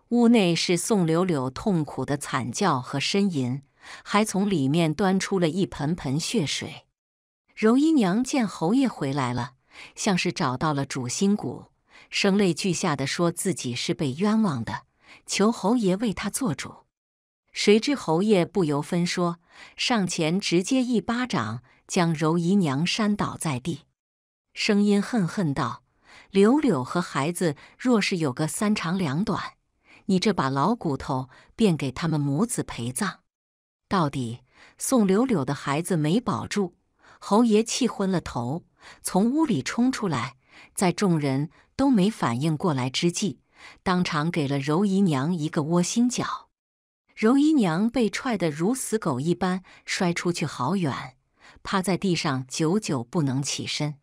屋内是宋柳柳痛苦的惨叫和呻吟，还从里面端出了一盆盆血水。柔姨娘见侯爷回来了，像是找到了主心骨，声泪俱下的说自己是被冤枉的。求侯爷为他做主，谁知侯爷不由分说，上前直接一巴掌将柔姨娘扇倒在地，声音恨恨道：“柳柳和孩子若是有个三长两短，你这把老骨头便给他们母子陪葬。”到底宋柳柳的孩子没保住，侯爷气昏了头，从屋里冲出来，在众人都没反应过来之际。当场给了柔姨娘一个窝心脚，柔姨娘被踹得如死狗一般摔出去好远，趴在地上久久不能起身。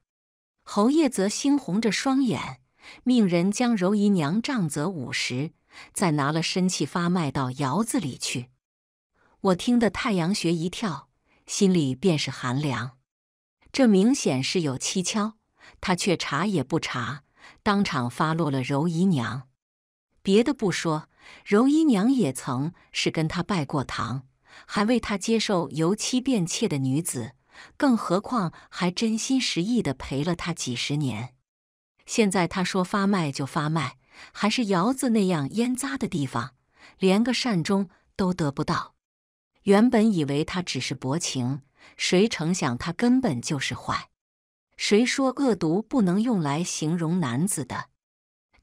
侯爷则猩红着双眼，命人将柔姨娘杖责五十，再拿了身气发卖到窑子里去。我听得太阳穴一跳，心里便是寒凉。这明显是有蹊跷，他却查也不查。当场发落了柔姨娘，别的不说，柔姨娘也曾是跟他拜过堂，还为他接受由妻变妾的女子，更何况还真心实意的陪了他几十年。现在他说发卖就发卖，还是窑子那样腌臜的地方，连个善终都得不到。原本以为他只是薄情，谁成想他根本就是坏。谁说恶毒不能用来形容男子的？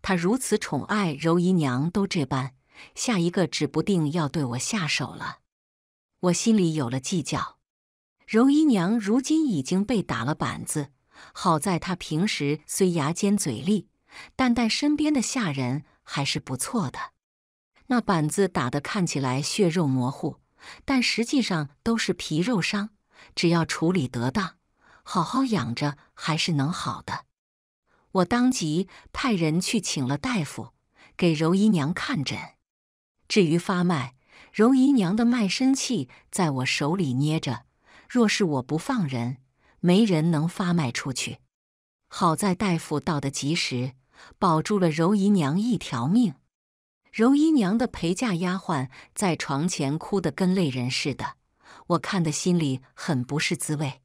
他如此宠爱柔姨娘，都这般，下一个指不定要对我下手了。我心里有了计较。柔姨娘如今已经被打了板子，好在她平时虽牙尖嘴利，但待身边的下人还是不错的。那板子打得看起来血肉模糊，但实际上都是皮肉伤，只要处理得当。好好养着，还是能好的。我当即派人去请了大夫，给柔姨娘看诊。至于发卖，柔姨娘的卖身契在我手里捏着，若是我不放人，没人能发卖出去。好在大夫到得及时，保住了柔姨娘一条命。柔姨娘的陪嫁丫鬟在床前哭得跟泪人似的，我看得心里很不是滋味。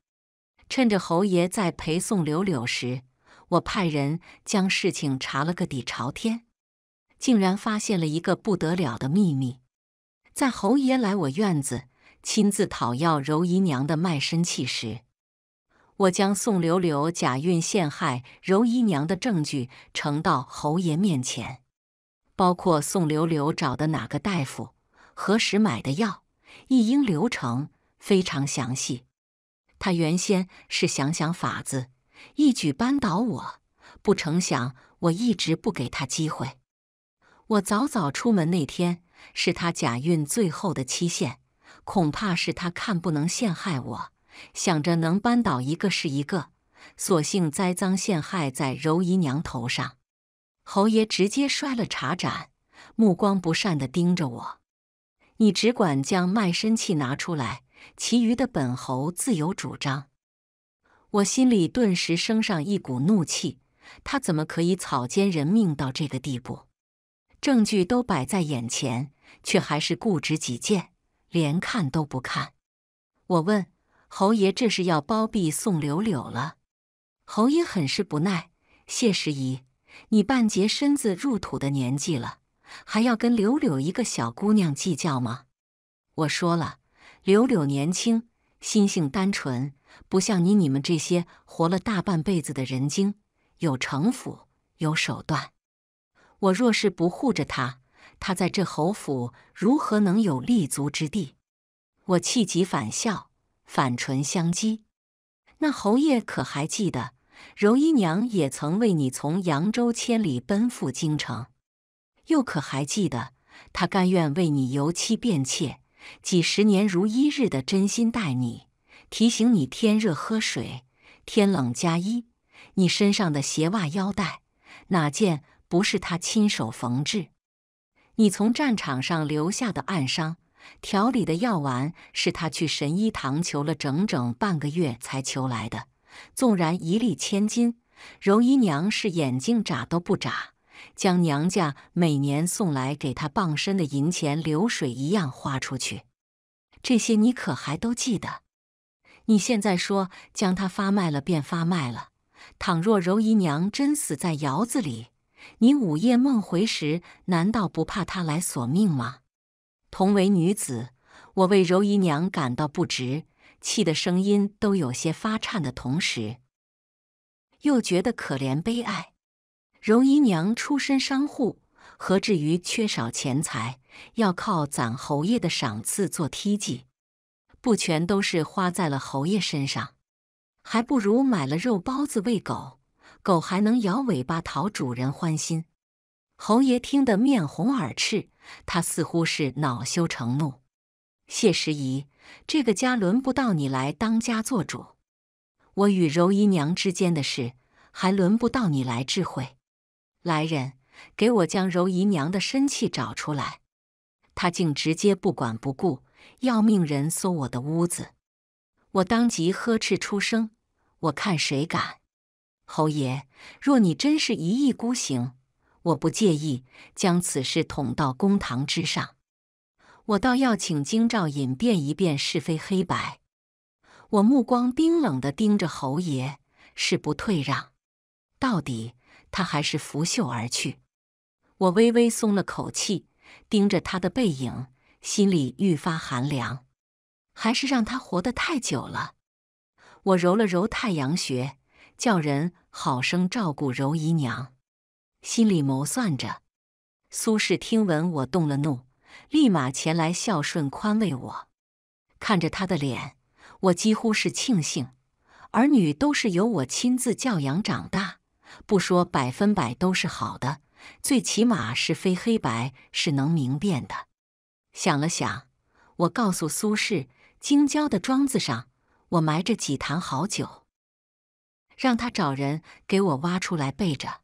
趁着侯爷在陪送柳柳时，我派人将事情查了个底朝天，竟然发现了一个不得了的秘密。在侯爷来我院子亲自讨要柔姨娘的卖身契时，我将宋柳柳假孕陷害柔姨娘的证据呈到侯爷面前，包括宋柳柳找的哪个大夫、何时买的药、一应流程非常详细。他原先是想想法子一举扳倒我，不成想我一直不给他机会。我早早出门那天是他假孕最后的期限，恐怕是他看不能陷害我，想着能扳倒一个是一个，索性栽赃陷害在柔姨娘头上。侯爷直接摔了茶盏，目光不善的盯着我：“你只管将卖身契拿出来。”其余的本侯自有主张，我心里顿时升上一股怒气。他怎么可以草菅人命到这个地步？证据都摆在眼前，却还是固执己见，连看都不看。我问侯爷：“这是要包庇宋柳柳了？”侯爷很是不耐：“谢师姨，你半截身子入土的年纪了，还要跟柳柳一个小姑娘计较吗？”我说了。柳柳年轻，心性单纯，不像你你们这些活了大半辈子的人精，有城府，有手段。我若是不护着她，她在这侯府如何能有立足之地？我气急反笑，反唇相讥。那侯爷可还记得，柔姨娘也曾为你从扬州千里奔赴京城，又可还记得，她甘愿为你由妻变妾？几十年如一日的真心待你，提醒你天热喝水，天冷加衣。你身上的鞋袜腰带，哪件不是他亲手缝制？你从战场上留下的暗伤，调理的药丸，是他去神医堂求了整整半个月才求来的。纵然一粒千金，柔姨娘是眼睛眨都不眨。将娘家每年送来给他傍身的银钱，流水一样花出去。这些你可还都记得？你现在说将他发卖了，便发卖了。倘若柔姨娘真死在窑子里，你午夜梦回时，难道不怕他来索命吗？同为女子，我为柔姨娘感到不值，气的声音都有些发颤的同时，又觉得可怜悲哀。柔姨娘出身商户，何至于缺少钱财？要靠攒侯爷的赏赐做梯级，不全都是花在了侯爷身上，还不如买了肉包子喂狗狗，还能摇尾巴讨主人欢心。侯爷听得面红耳赤，他似乎是恼羞成怒。谢时宜，这个家轮不到你来当家做主，我与柔姨娘之间的事，还轮不到你来智慧。来人，给我将柔姨娘的身契找出来！他竟直接不管不顾，要命人搜我的屋子。我当即呵斥出声：“我看谁敢！”侯爷，若你真是一意孤行，我不介意将此事捅到公堂之上。我倒要请京兆尹辨一辨是非黑白。我目光冰冷的盯着侯爷，是不退让，到底。他还是拂袖而去，我微微松了口气，盯着他的背影，心里愈发寒凉。还是让他活得太久了。我揉了揉太阳穴，叫人好生照顾柔姨娘，心里谋算着。苏氏听闻我动了怒，立马前来孝顺宽慰我。看着他的脸，我几乎是庆幸，儿女都是由我亲自教养长大。不说百分百都是好的，最起码是非黑白是能明辨的。想了想，我告诉苏轼，京郊的庄子上我埋着几坛好酒，让他找人给我挖出来备着，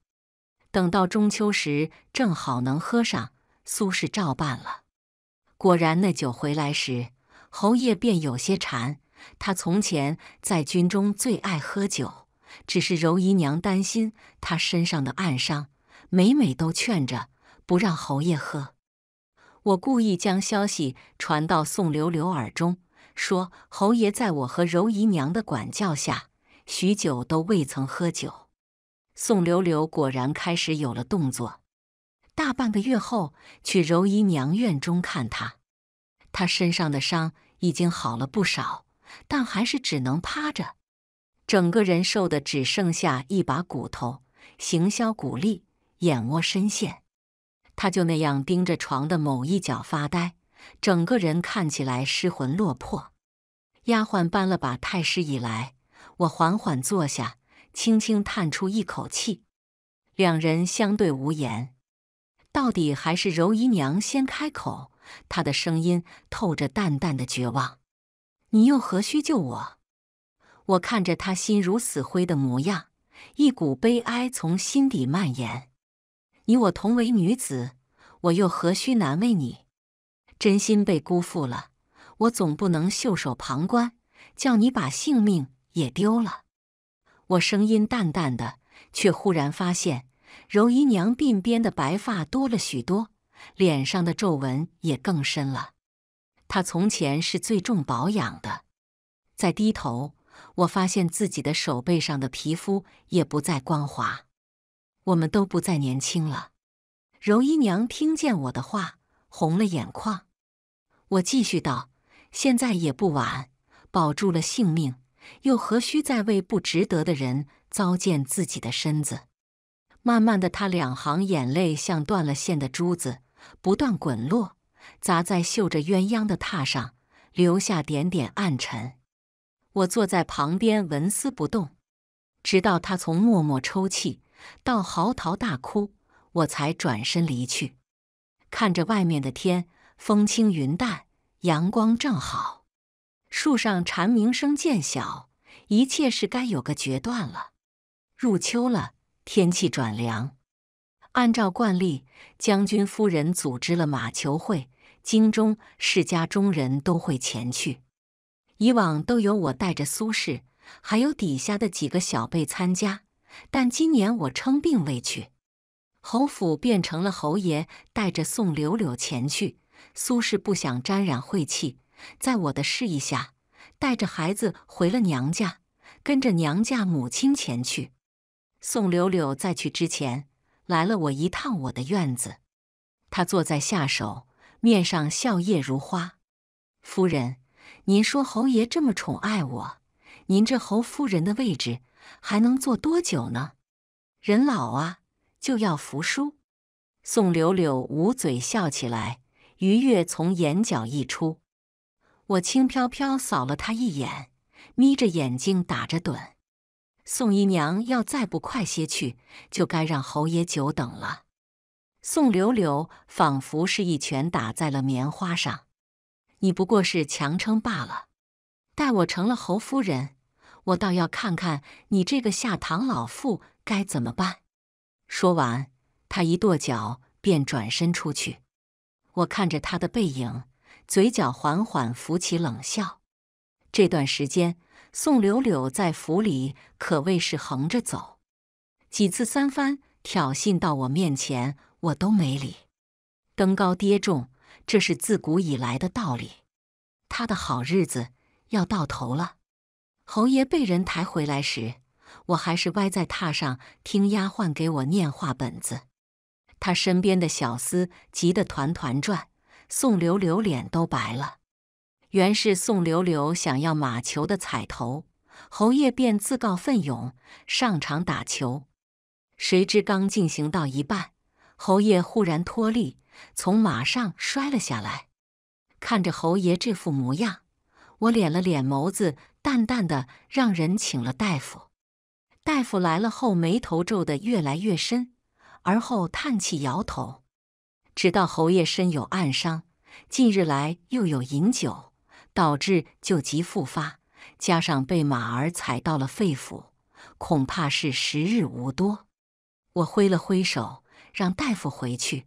等到中秋时正好能喝上。苏轼照办了。果然，那酒回来时，侯爷便有些馋。他从前在军中最爱喝酒。只是柔姨娘担心她身上的暗伤，每每都劝着不让侯爷喝。我故意将消息传到宋流流耳中，说侯爷在我和柔姨娘的管教下，许久都未曾喝酒。宋流流果然开始有了动作。大半个月后，去柔姨娘院中看她，她身上的伤已经好了不少，但还是只能趴着。整个人瘦的只剩下一把骨头，行销骨立，眼窝深陷。他就那样盯着床的某一角发呆，整个人看起来失魂落魄。丫鬟搬了把太师椅来，我缓缓坐下，轻轻叹出一口气。两人相对无言，到底还是柔姨娘先开口，她的声音透着淡淡的绝望：“你又何须救我？”我看着她心如死灰的模样，一股悲哀从心底蔓延。你我同为女子，我又何须难为你？真心被辜负了，我总不能袖手旁观，叫你把性命也丢了。我声音淡淡的，却忽然发现柔姨娘鬓边的白发多了许多，脸上的皱纹也更深了。她从前是最重保养的，在低头。我发现自己的手背上的皮肤也不再光滑，我们都不再年轻了。柔姨娘听见我的话，红了眼眶。我继续道：“现在也不晚，保住了性命，又何须再为不值得的人糟践自己的身子？”慢慢的，她两行眼泪像断了线的珠子，不断滚落，砸在绣着鸳鸯的榻上，留下点点暗沉。我坐在旁边纹丝不动，直到他从默默抽泣到嚎啕大哭，我才转身离去。看着外面的天，风轻云淡，阳光正好，树上蝉鸣声渐小，一切是该有个决断了。入秋了，天气转凉，按照惯例，将军夫人组织了马球会，京中世家中人都会前去。以往都由我带着苏轼，还有底下的几个小辈参加，但今年我称病未去，侯府变成了侯爷带着宋柳柳前去。苏轼不想沾染晦气，在我的示意下，带着孩子回了娘家，跟着娘家母亲前去。宋柳柳在去之前来了我一趟我的院子，她坐在下手，面上笑靥如花，夫人。您说侯爷这么宠爱我，您这侯夫人的位置还能坐多久呢？人老啊，就要服输。宋柳柳捂嘴笑起来，愉悦从眼角溢出。我轻飘飘扫了他一眼，眯着眼睛打着盹。宋姨娘要再不快些去，就该让侯爷久等了。宋柳柳仿佛是一拳打在了棉花上。你不过是强撑罢了。待我成了侯夫人，我倒要看看你这个下堂老妇该怎么办。说完，他一跺脚，便转身出去。我看着他的背影，嘴角缓缓浮起冷笑。这段时间，宋柳柳在府里可谓是横着走，几次三番挑衅到我面前，我都没理。登高跌重。这是自古以来的道理，他的好日子要到头了。侯爷被人抬回来时，我还是歪在榻上听丫鬟给我念画本子。他身边的小厮急得团团转，宋流流脸都白了。原是宋流流想要马球的彩头，侯爷便自告奋勇上场打球。谁知刚进行到一半，侯爷忽然脱力。从马上摔了下来，看着侯爷这副模样，我敛了敛眸子，淡淡的让人请了大夫。大夫来了后，眉头皱的越来越深，而后叹气摇头，直到侯爷身有暗伤，近日来又有饮酒，导致旧疾复发，加上被马儿踩到了肺腑，恐怕是时日无多。我挥了挥手，让大夫回去。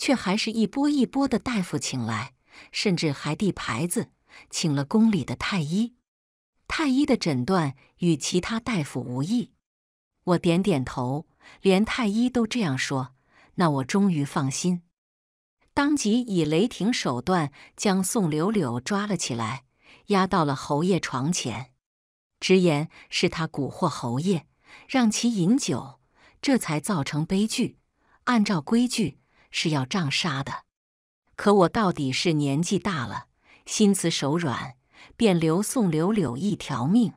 却还是一波一波的大夫请来，甚至还递牌子，请了宫里的太医。太医的诊断与其他大夫无异。我点点头，连太医都这样说，那我终于放心。当即以雷霆手段将宋柳柳抓了起来，押到了侯爷床前，直言是他蛊惑侯爷，让其饮酒，这才造成悲剧。按照规矩。是要杖杀的，可我到底是年纪大了，心慈手软，便留宋柳柳一条命。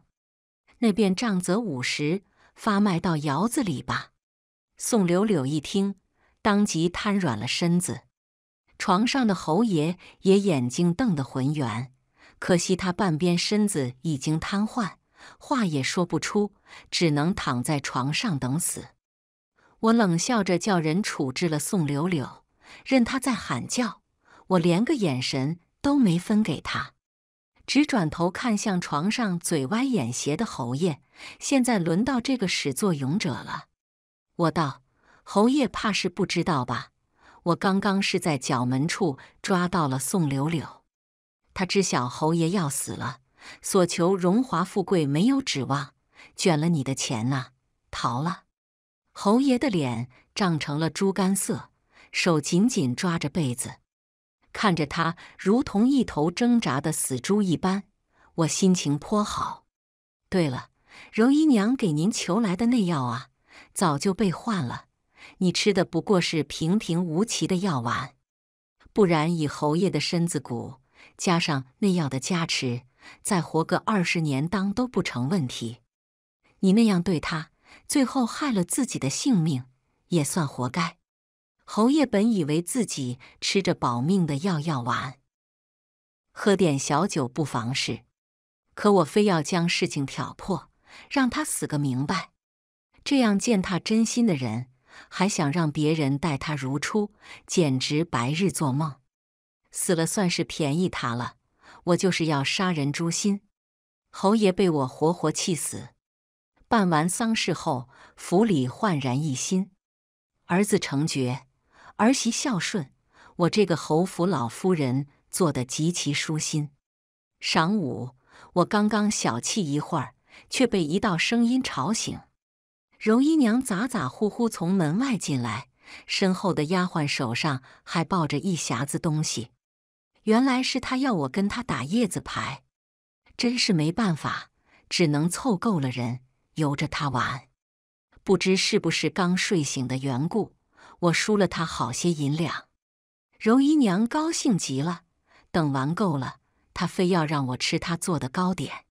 那便杖责五十，发卖到窑子里吧。宋柳柳一听，当即瘫软了身子。床上的侯爷也眼睛瞪得浑圆，可惜他半边身子已经瘫痪，话也说不出，只能躺在床上等死。我冷笑着叫人处置了宋柳柳，任他在喊叫，我连个眼神都没分给他，只转头看向床上嘴歪眼斜的侯爷。现在轮到这个始作俑者了，我道：“侯爷怕是不知道吧？我刚刚是在角门处抓到了宋柳柳，他知晓侯爷要死了，所求荣华富贵没有指望，卷了你的钱啊，逃了。”侯爷的脸涨成了猪肝色，手紧紧抓着被子，看着他如同一头挣扎的死猪一般。我心情颇好。对了，柔姨娘给您求来的那药啊，早就被换了。你吃的不过是平平无奇的药丸，不然以侯爷的身子骨，加上那药的加持，再活个二十年当都不成问题。你那样对他。最后害了自己的性命，也算活该。侯爷本以为自己吃着保命的药药丸，喝点小酒不妨事，可我非要将事情挑破，让他死个明白。这样践踏真心的人，还想让别人待他如初，简直白日做梦。死了算是便宜他了，我就是要杀人诛心。侯爷被我活活气死。办完丧事后，府里焕然一新，儿子成爵，儿媳孝顺，我这个侯府老夫人做得极其舒心。晌午，我刚刚小憩一会儿，却被一道声音吵醒。柔姨娘咋咋呼呼从门外进来，身后的丫鬟手上还抱着一匣子东西。原来是她要我跟她打叶子牌，真是没办法，只能凑够了人。由着他玩，不知是不是刚睡醒的缘故，我输了他好些银两。柔姨娘高兴极了，等玩够了，她非要让我吃她做的糕点。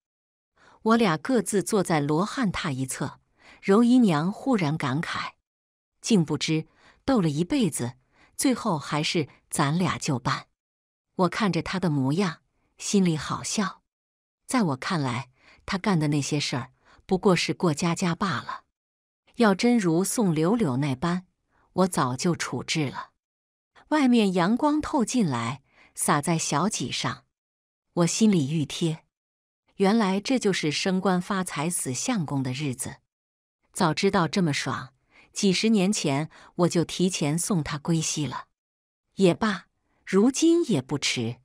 我俩各自坐在罗汉榻一侧，柔姨娘忽然感慨：“竟不知斗了一辈子，最后还是咱俩就办。”我看着他的模样，心里好笑。在我看来，他干的那些事儿。不过是过家家罢了。要真如宋柳柳那般，我早就处置了。外面阳光透进来，洒在小几上，我心里欲贴。原来这就是升官发财死相公的日子。早知道这么爽，几十年前我就提前送他归西了。也罢，如今也不迟。